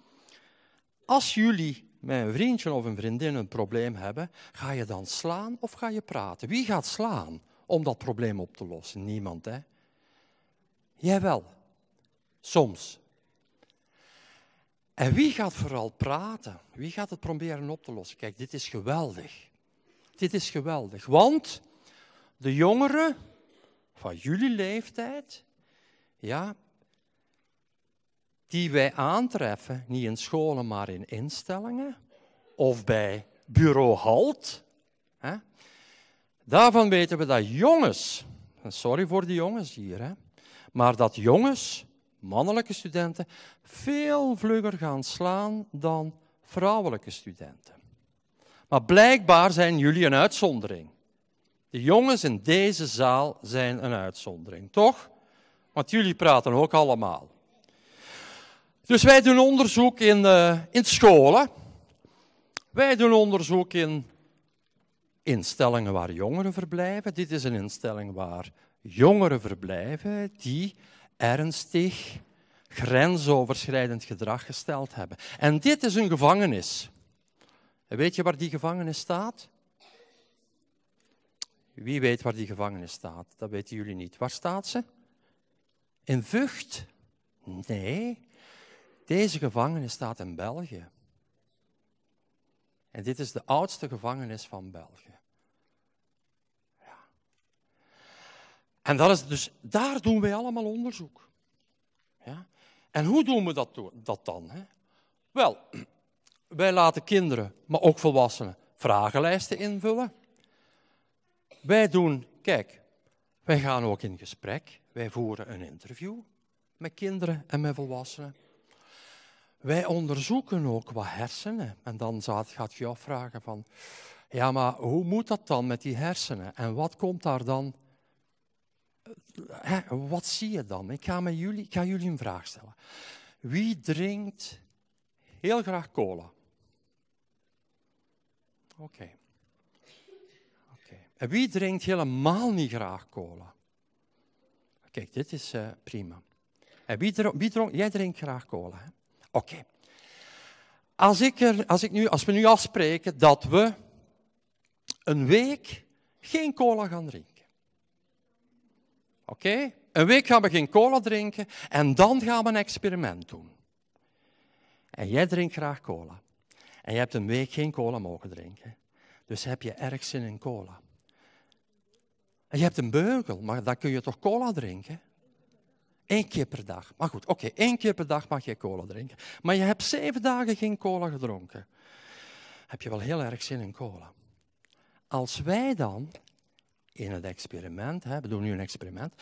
Als jullie met een vriendje of een vriendin een probleem hebben, ga je dan slaan of ga je praten? Wie gaat slaan om dat probleem op te lossen? Niemand, hè? Jij wel. Soms. En wie gaat vooral praten? Wie gaat het proberen op te lossen? Kijk, dit is geweldig. Dit is geweldig, want de jongeren van jullie leeftijd, ja, die wij aantreffen, niet in scholen, maar in instellingen of bij bureau Halt. Hè? Daarvan weten we dat jongens, sorry voor de jongens hier, hè, maar dat jongens, mannelijke studenten, veel vlugger gaan slaan dan vrouwelijke studenten. Maar blijkbaar zijn jullie een uitzondering. De jongens in deze zaal zijn een uitzondering, toch? Want jullie praten ook allemaal. Dus wij doen onderzoek in, eh, in scholen. Wij doen onderzoek in instellingen waar jongeren verblijven. Dit is een instelling waar jongeren verblijven die ernstig grensoverschrijdend gedrag gesteld hebben. En dit is een gevangenis. weet je waar die gevangenis staat? Wie weet waar die gevangenis staat? Dat weten jullie niet. Waar staat ze? In Vught? Nee, deze gevangenis staat in België. En dit is de oudste gevangenis van België. Ja. En dat is dus, daar doen wij allemaal onderzoek. Ja? En hoe doen we dat, dat dan? Hè? Wel, wij laten kinderen, maar ook volwassenen, vragenlijsten invullen. Wij doen, kijk, wij gaan ook in gesprek. Wij voeren een interview met kinderen en met volwassenen. Wij onderzoeken ook wat hersenen. En dan gaat je afvragen van, ja, maar hoe moet dat dan met die hersenen? En wat komt daar dan? Hè, wat zie je dan? Ik ga, met jullie, ik ga jullie een vraag stellen. Wie drinkt heel graag cola? Oké. Oké. En wie drinkt helemaal niet graag cola? Kijk, dit is eh, prima. En wie, drinkt? wie jij drinkt graag cola, hè? Oké. Als, ik er, als, ik nu, als we nu afspreken dat we een week geen cola gaan drinken. Oké? Een week gaan we geen cola drinken en dan gaan we een experiment doen. En jij drinkt graag cola. En je hebt een week geen cola mogen drinken. Dus heb je erg zin in cola. En je hebt een beugel, maar dan kun je toch cola drinken? Eén keer per dag. Maar goed, oké, één keer per dag mag je cola drinken. Maar je hebt zeven dagen geen cola gedronken. Heb je wel heel erg zin in cola. Als wij dan in het experiment, hè, we doen nu een experiment,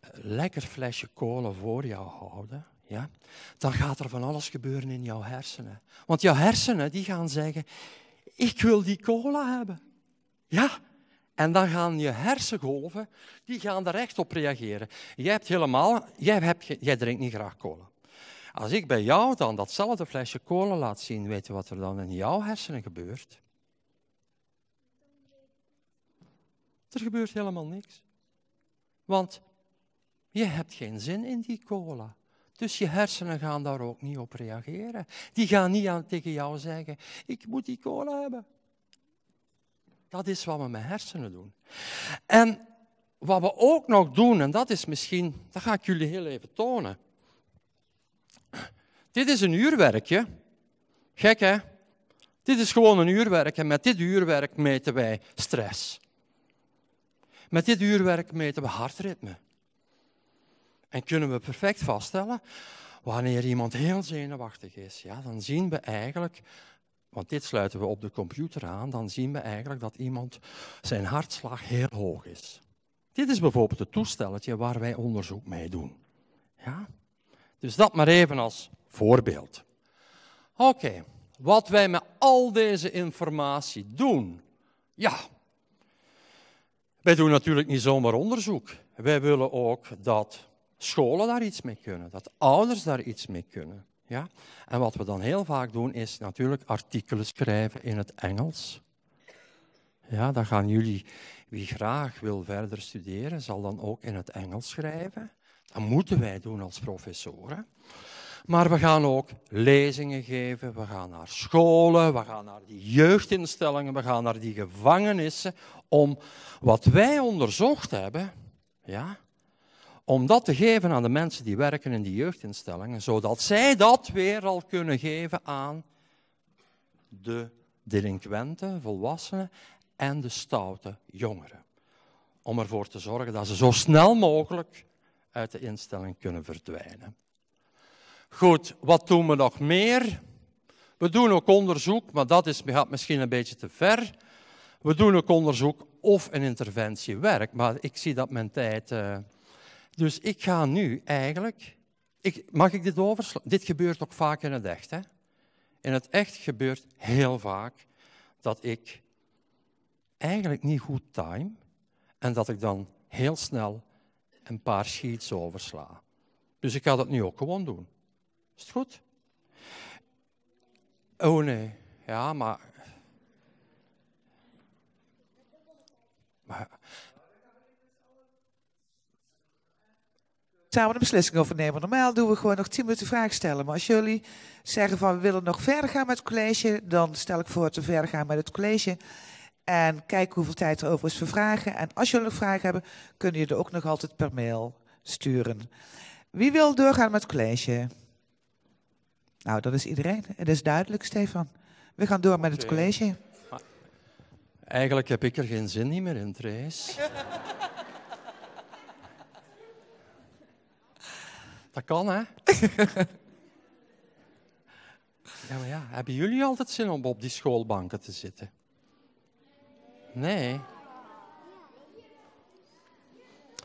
eh, lekker flesje cola voor jou houden, ja, dan gaat er van alles gebeuren in jouw hersenen. Want jouw hersenen die gaan zeggen, ik wil die cola hebben. Ja, en dan gaan je hersengolven, die gaan daar echt op reageren. Jij, hebt helemaal, jij, hebt, jij drinkt niet graag cola. Als ik bij jou dan datzelfde flesje cola laat zien, weet je wat er dan in jouw hersenen gebeurt? Er gebeurt helemaal niks. Want je hebt geen zin in die cola. Dus je hersenen gaan daar ook niet op reageren. Die gaan niet aan, tegen jou zeggen: Ik moet die cola hebben. Dat is wat we met hersenen doen. En wat we ook nog doen, en dat is misschien, dat ga ik jullie heel even tonen. Dit is een uurwerkje. Gek hè? Dit is gewoon een uurwerk en met dit uurwerk meten wij stress. Met dit uurwerk meten we hartritme. En kunnen we perfect vaststellen, wanneer iemand heel zenuwachtig is, ja, dan zien we eigenlijk want dit sluiten we op de computer aan, dan zien we eigenlijk dat iemand zijn hartslag heel hoog is. Dit is bijvoorbeeld het toestelletje waar wij onderzoek mee doen. Ja? Dus dat maar even als voorbeeld. Oké, wat wij met al deze informatie doen. Ja, wij doen natuurlijk niet zomaar onderzoek. Wij willen ook dat scholen daar iets mee kunnen, dat ouders daar iets mee kunnen. Ja? En wat we dan heel vaak doen, is natuurlijk artikelen schrijven in het Engels. Ja, dan gaan jullie, wie graag wil verder studeren, zal dan ook in het Engels schrijven. Dat moeten wij doen als professoren. Maar we gaan ook lezingen geven, we gaan naar scholen, we gaan naar die jeugdinstellingen, we gaan naar die gevangenissen om wat wij onderzocht hebben, ja, om dat te geven aan de mensen die werken in die jeugdinstellingen, zodat zij dat weer al kunnen geven aan de delinquenten, volwassenen en de stoute jongeren. Om ervoor te zorgen dat ze zo snel mogelijk uit de instelling kunnen verdwijnen. Goed, wat doen we nog meer? We doen ook onderzoek, maar dat is, gaat misschien een beetje te ver. We doen ook onderzoek of een interventie werkt, maar ik zie dat mijn tijd. Eh, dus ik ga nu eigenlijk, ik, mag ik dit overslaan? Dit gebeurt ook vaak in het echt. Hè? In het echt gebeurt heel vaak dat ik eigenlijk niet goed time en dat ik dan heel snel een paar sheets oversla. Dus ik ga dat nu ook gewoon doen. Is het goed? Oh nee, ja, maar. Maar we een beslissing overnemen? Normaal doen we gewoon nog tien minuten vragen stellen. Maar als jullie zeggen van we willen nog verder gaan met het college, dan stel ik voor te verder gaan met het college. En kijk hoeveel tijd er over is voor vragen. En als jullie nog vragen hebben, kunnen jullie er ook nog altijd per mail sturen. Wie wil doorgaan met het college? Nou, dat is iedereen. Het is duidelijk, Stefan. We gaan door met het college. Eigenlijk heb ik er geen zin meer in, Trace. Dat kan, hè? ja, ja, hebben jullie altijd zin om op die schoolbanken te zitten? Nee.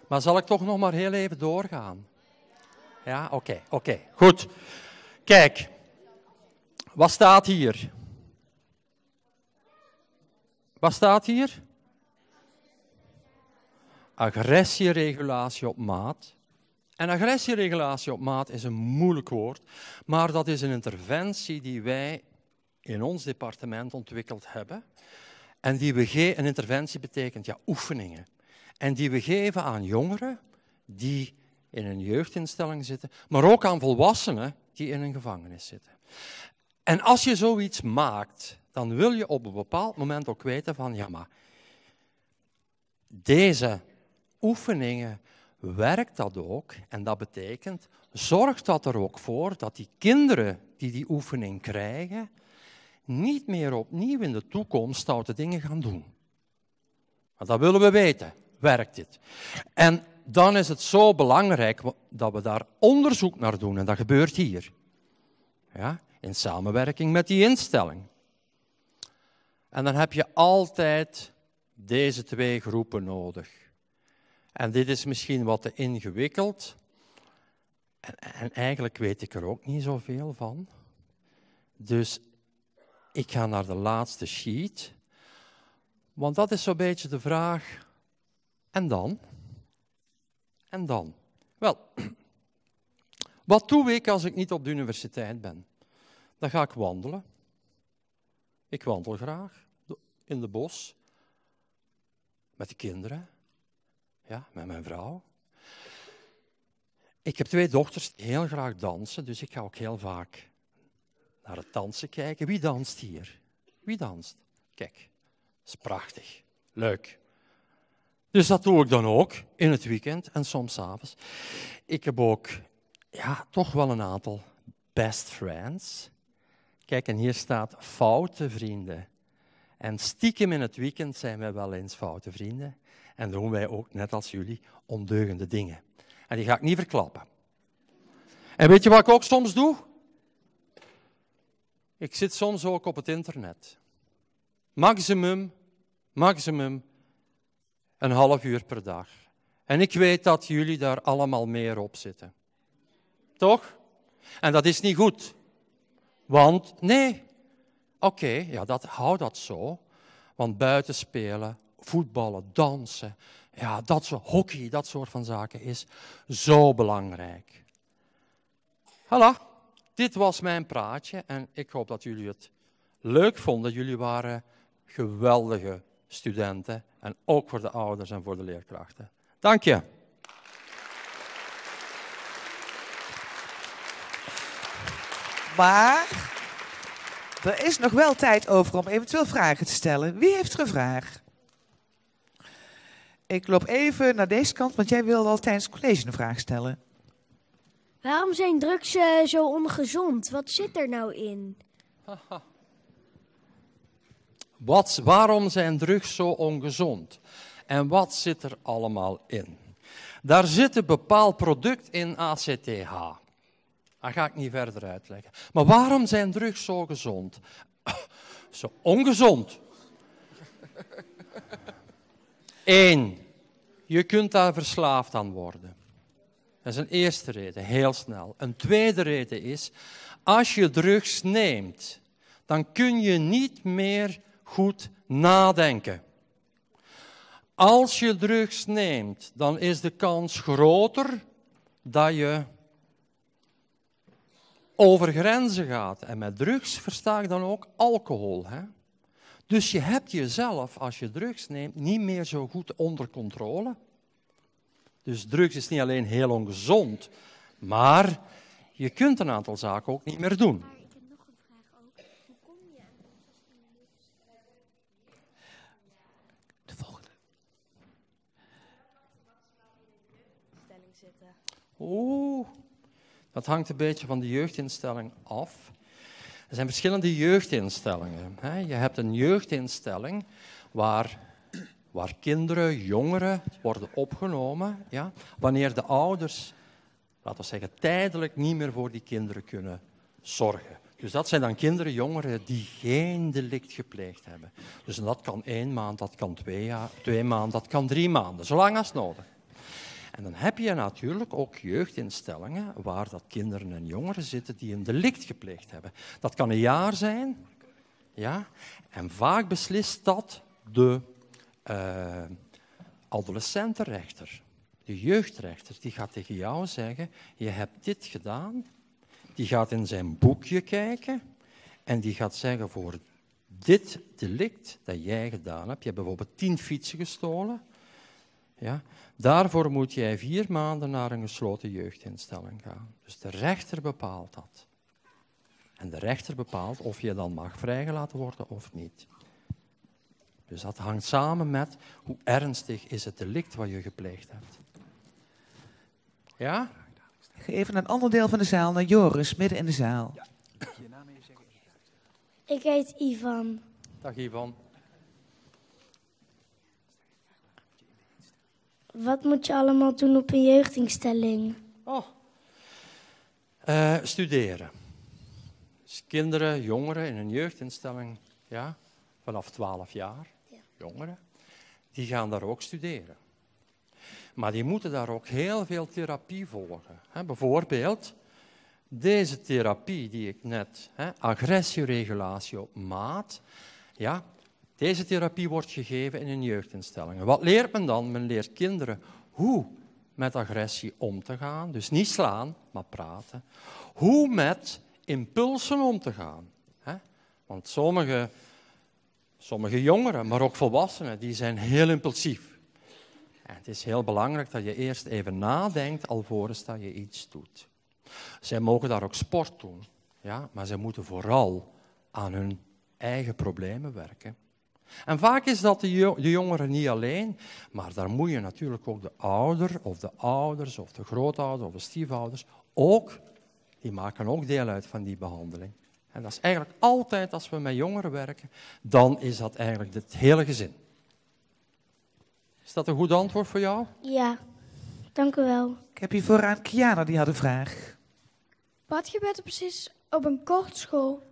Maar zal ik toch nog maar heel even doorgaan? Ja, oké, oké, goed. Kijk, wat staat hier? Wat staat hier? Agressieregulatie op maat. En agressieregulatie op maat is een moeilijk woord, maar dat is een interventie die wij in ons departement ontwikkeld hebben. En die we geven, een interventie betekent ja, oefeningen. En die we geven aan jongeren die in een jeugdinstelling zitten, maar ook aan volwassenen die in een gevangenis zitten. En als je zoiets maakt, dan wil je op een bepaald moment ook weten van ja, maar deze oefeningen werkt dat ook. En dat betekent, zorgt dat er ook voor dat die kinderen die die oefening krijgen, niet meer opnieuw in de toekomst stoute dingen gaan doen. dat willen we weten. Werkt dit? En dan is het zo belangrijk dat we daar onderzoek naar doen. En dat gebeurt hier. Ja, in samenwerking met die instelling. En dan heb je altijd deze twee groepen nodig. En dit is misschien wat te ingewikkeld. En, en eigenlijk weet ik er ook niet zoveel van. Dus ik ga naar de laatste sheet. Want dat is zo'n beetje de vraag. En dan? En dan? Wel, wat doe ik als ik niet op de universiteit ben? Dan ga ik wandelen. Ik wandel graag in de bos met de kinderen ja, met mijn vrouw. Ik heb twee dochters die heel graag dansen, dus ik ga ook heel vaak naar het dansen kijken. Wie danst hier? Wie danst? Kijk, dat is prachtig. Leuk. Dus dat doe ik dan ook in het weekend en soms avonds. Ik heb ook ja, toch wel een aantal best friends. Kijk, en hier staat foute vrienden. En stiekem in het weekend zijn wij wel eens foute vrienden en doen wij ook, net als jullie, ondeugende dingen. En die ga ik niet verklappen. En weet je wat ik ook soms doe? Ik zit soms ook op het internet. Maximum, maximum een half uur per dag. En ik weet dat jullie daar allemaal meer op zitten. Toch? En dat is niet goed. Want nee, oké, ja, dat, hou dat zo. Want buiten spelen, voetballen, dansen, ja, dat soort, hockey, dat soort van zaken is zo belangrijk. Voilà, dit was mijn praatje en ik hoop dat jullie het leuk vonden. Jullie waren geweldige studenten en ook voor de ouders en voor de leerkrachten. Dank je. Maar er is nog wel tijd over om eventueel vragen te stellen. Wie heeft er een vraag? Ik loop even naar deze kant, want jij wilde al tijdens het college een vraag stellen. Waarom zijn drugs eh, zo ongezond? Wat zit er nou in? Wat, waarom zijn drugs zo ongezond? En wat zit er allemaal in? Daar zit een bepaald product in ACTH. Dat ga ik niet verder uitleggen. Maar waarom zijn drugs zo gezond? Zo ongezond. Eén, je kunt daar verslaafd aan worden. Dat is een eerste reden, heel snel. Een tweede reden is, als je drugs neemt, dan kun je niet meer goed nadenken. Als je drugs neemt, dan is de kans groter dat je over grenzen gaat. En met drugs versta ik dan ook alcohol. Hè? Dus je hebt jezelf, als je drugs neemt, niet meer zo goed onder controle. Dus drugs is niet alleen heel ongezond, maar je kunt een aantal zaken ook niet meer doen. ik heb nog een vraag ook. Hoe kom je aan De volgende. Oeh, dat hangt een beetje van de jeugdinstelling af. Er zijn verschillende jeugdinstellingen. Je hebt een jeugdinstelling waar, waar kinderen, jongeren worden opgenomen ja, wanneer de ouders, laten we zeggen, tijdelijk niet meer voor die kinderen kunnen zorgen. Dus dat zijn dan kinderen, jongeren die geen delict gepleegd hebben. Dus dat kan één maand, dat kan twee, jaar, twee maanden, dat kan drie maanden, zolang als nodig. En dan heb je natuurlijk ook jeugdinstellingen waar dat kinderen en jongeren zitten die een delict gepleegd hebben. Dat kan een jaar zijn. Ja? En vaak beslist dat de eh, adolescentenrechter, de jeugdrechter. Die gaat tegen jou zeggen, je hebt dit gedaan. Die gaat in zijn boekje kijken en die gaat zeggen voor dit delict dat jij gedaan hebt. Je hebt bijvoorbeeld tien fietsen gestolen ja? Daarvoor moet jij vier maanden naar een gesloten jeugdinstelling gaan. Dus de rechter bepaalt dat. En de rechter bepaalt of je dan mag vrijgelaten worden of niet. Dus dat hangt samen met hoe ernstig is het delict wat je gepleegd hebt. Ja? Even een ander deel van de zaal naar Joris, midden in de zaal. Ja. Ik heet Ivan. Dag Ivan. Wat moet je allemaal doen op een jeugdinstelling? Oh, eh, studeren. Dus kinderen, jongeren in een jeugdinstelling, ja, vanaf 12 jaar, ja. jongeren, die gaan daar ook studeren. Maar die moeten daar ook heel veel therapie volgen. bijvoorbeeld deze therapie die ik net, he, agressieregulatie op maat, ja, deze therapie wordt gegeven in een jeugdinstelling. Wat leert men dan? Men leert kinderen hoe met agressie om te gaan. Dus niet slaan, maar praten. Hoe met impulsen om te gaan. Want sommige, sommige jongeren, maar ook volwassenen, die zijn heel impulsief. En het is heel belangrijk dat je eerst even nadenkt alvorens dat je iets doet. Zij mogen daar ook sport doen, ja, maar ze moeten vooral aan hun eigen problemen werken. En vaak is dat de jongeren niet alleen, maar daar moet je natuurlijk ook de ouder of de ouders of de grootouders of de stiefouders ook, die maken ook deel uit van die behandeling. En dat is eigenlijk altijd als we met jongeren werken, dan is dat eigenlijk het hele gezin. Is dat een goed antwoord voor jou? Ja, dank u wel. Ik heb hier vooraan Kiana, die had een vraag. Wat gebeurt er precies op een kortschool?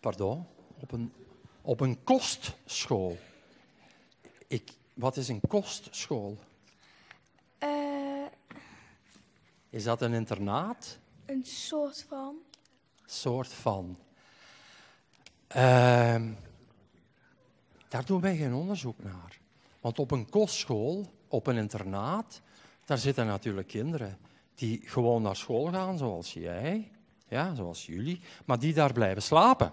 Pardon? Op een, op een kostschool. Ik, wat is een kostschool? Eh. is dat een internaat? Een soort van. Soort van. Ehm, daar doen wij geen onderzoek naar. Want op een kostschool, op een internaat, daar zitten natuurlijk kinderen die gewoon naar school gaan, zoals jij, ja, zoals jullie, maar die daar blijven slapen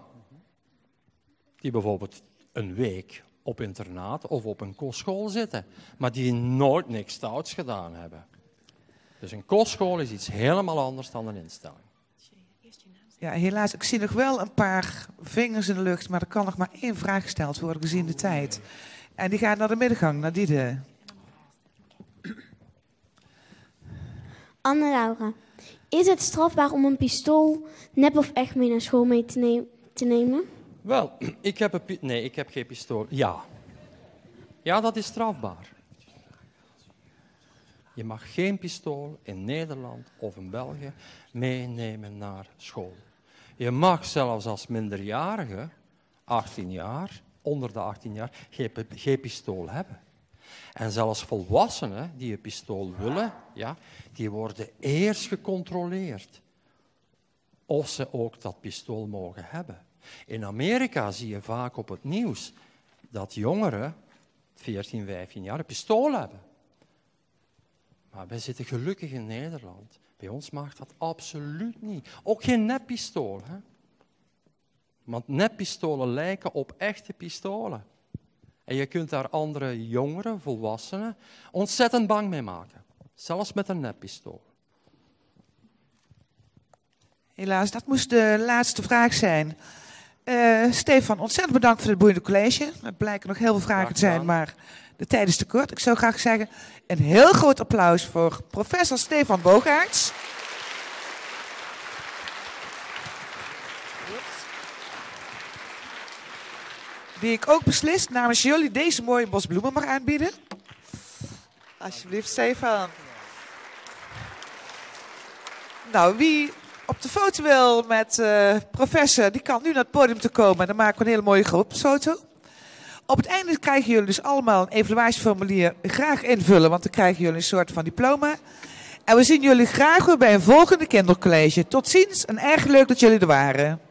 die bijvoorbeeld een week op internaat of op een kostschool zitten, maar die nooit niks stouts gedaan hebben. Dus een kostschool is iets helemaal anders dan een instelling. Ja, helaas. Ik zie nog wel een paar vingers in de lucht, maar er kan nog maar één vraag gesteld worden gezien de tijd. En die gaat naar de middengang, naar die de. Anne Laura, is het strafbaar om een pistool nep of echt mee naar school mee te nemen? Wel, ik heb een... Nee, ik heb geen pistool. Ja. Ja, dat is strafbaar. Je mag geen pistool in Nederland of in België meenemen naar school. Je mag zelfs als minderjarige, 18 jaar, onder de 18 jaar, geen, geen pistool hebben. En zelfs volwassenen die een pistool willen, ja, die worden eerst gecontroleerd of ze ook dat pistool mogen hebben. In Amerika zie je vaak op het nieuws dat jongeren, 14, 15 jaar, een pistool hebben. Maar wij zitten gelukkig in Nederland. Bij ons mag dat absoluut niet. Ook geen neppistool. Hè? Want neppistolen lijken op echte pistolen. En je kunt daar andere jongeren, volwassenen, ontzettend bang mee maken. Zelfs met een neppistool. Helaas, dat moest de laatste vraag zijn. Eh, Stefan, ontzettend bedankt voor het boeiende college. Er blijken nog heel veel vragen te zijn, maar de tijd is te kort. Ik zou graag zeggen, een heel groot applaus voor professor Stefan Boogaerts. Die ik ook beslist namens jullie deze mooie bos bloemen mag aanbieden. Alsjeblieft, Stefan. Nou, wie op de foto wil met uh, professor. Die kan nu naar het podium te komen. En dan maken we een hele mooie groepsfoto. Op het einde krijgen jullie dus allemaal een evaluatieformulier graag invullen. Want dan krijgen jullie een soort van diploma. En we zien jullie graag weer bij een volgende kindercollege. Tot ziens en erg leuk dat jullie er waren.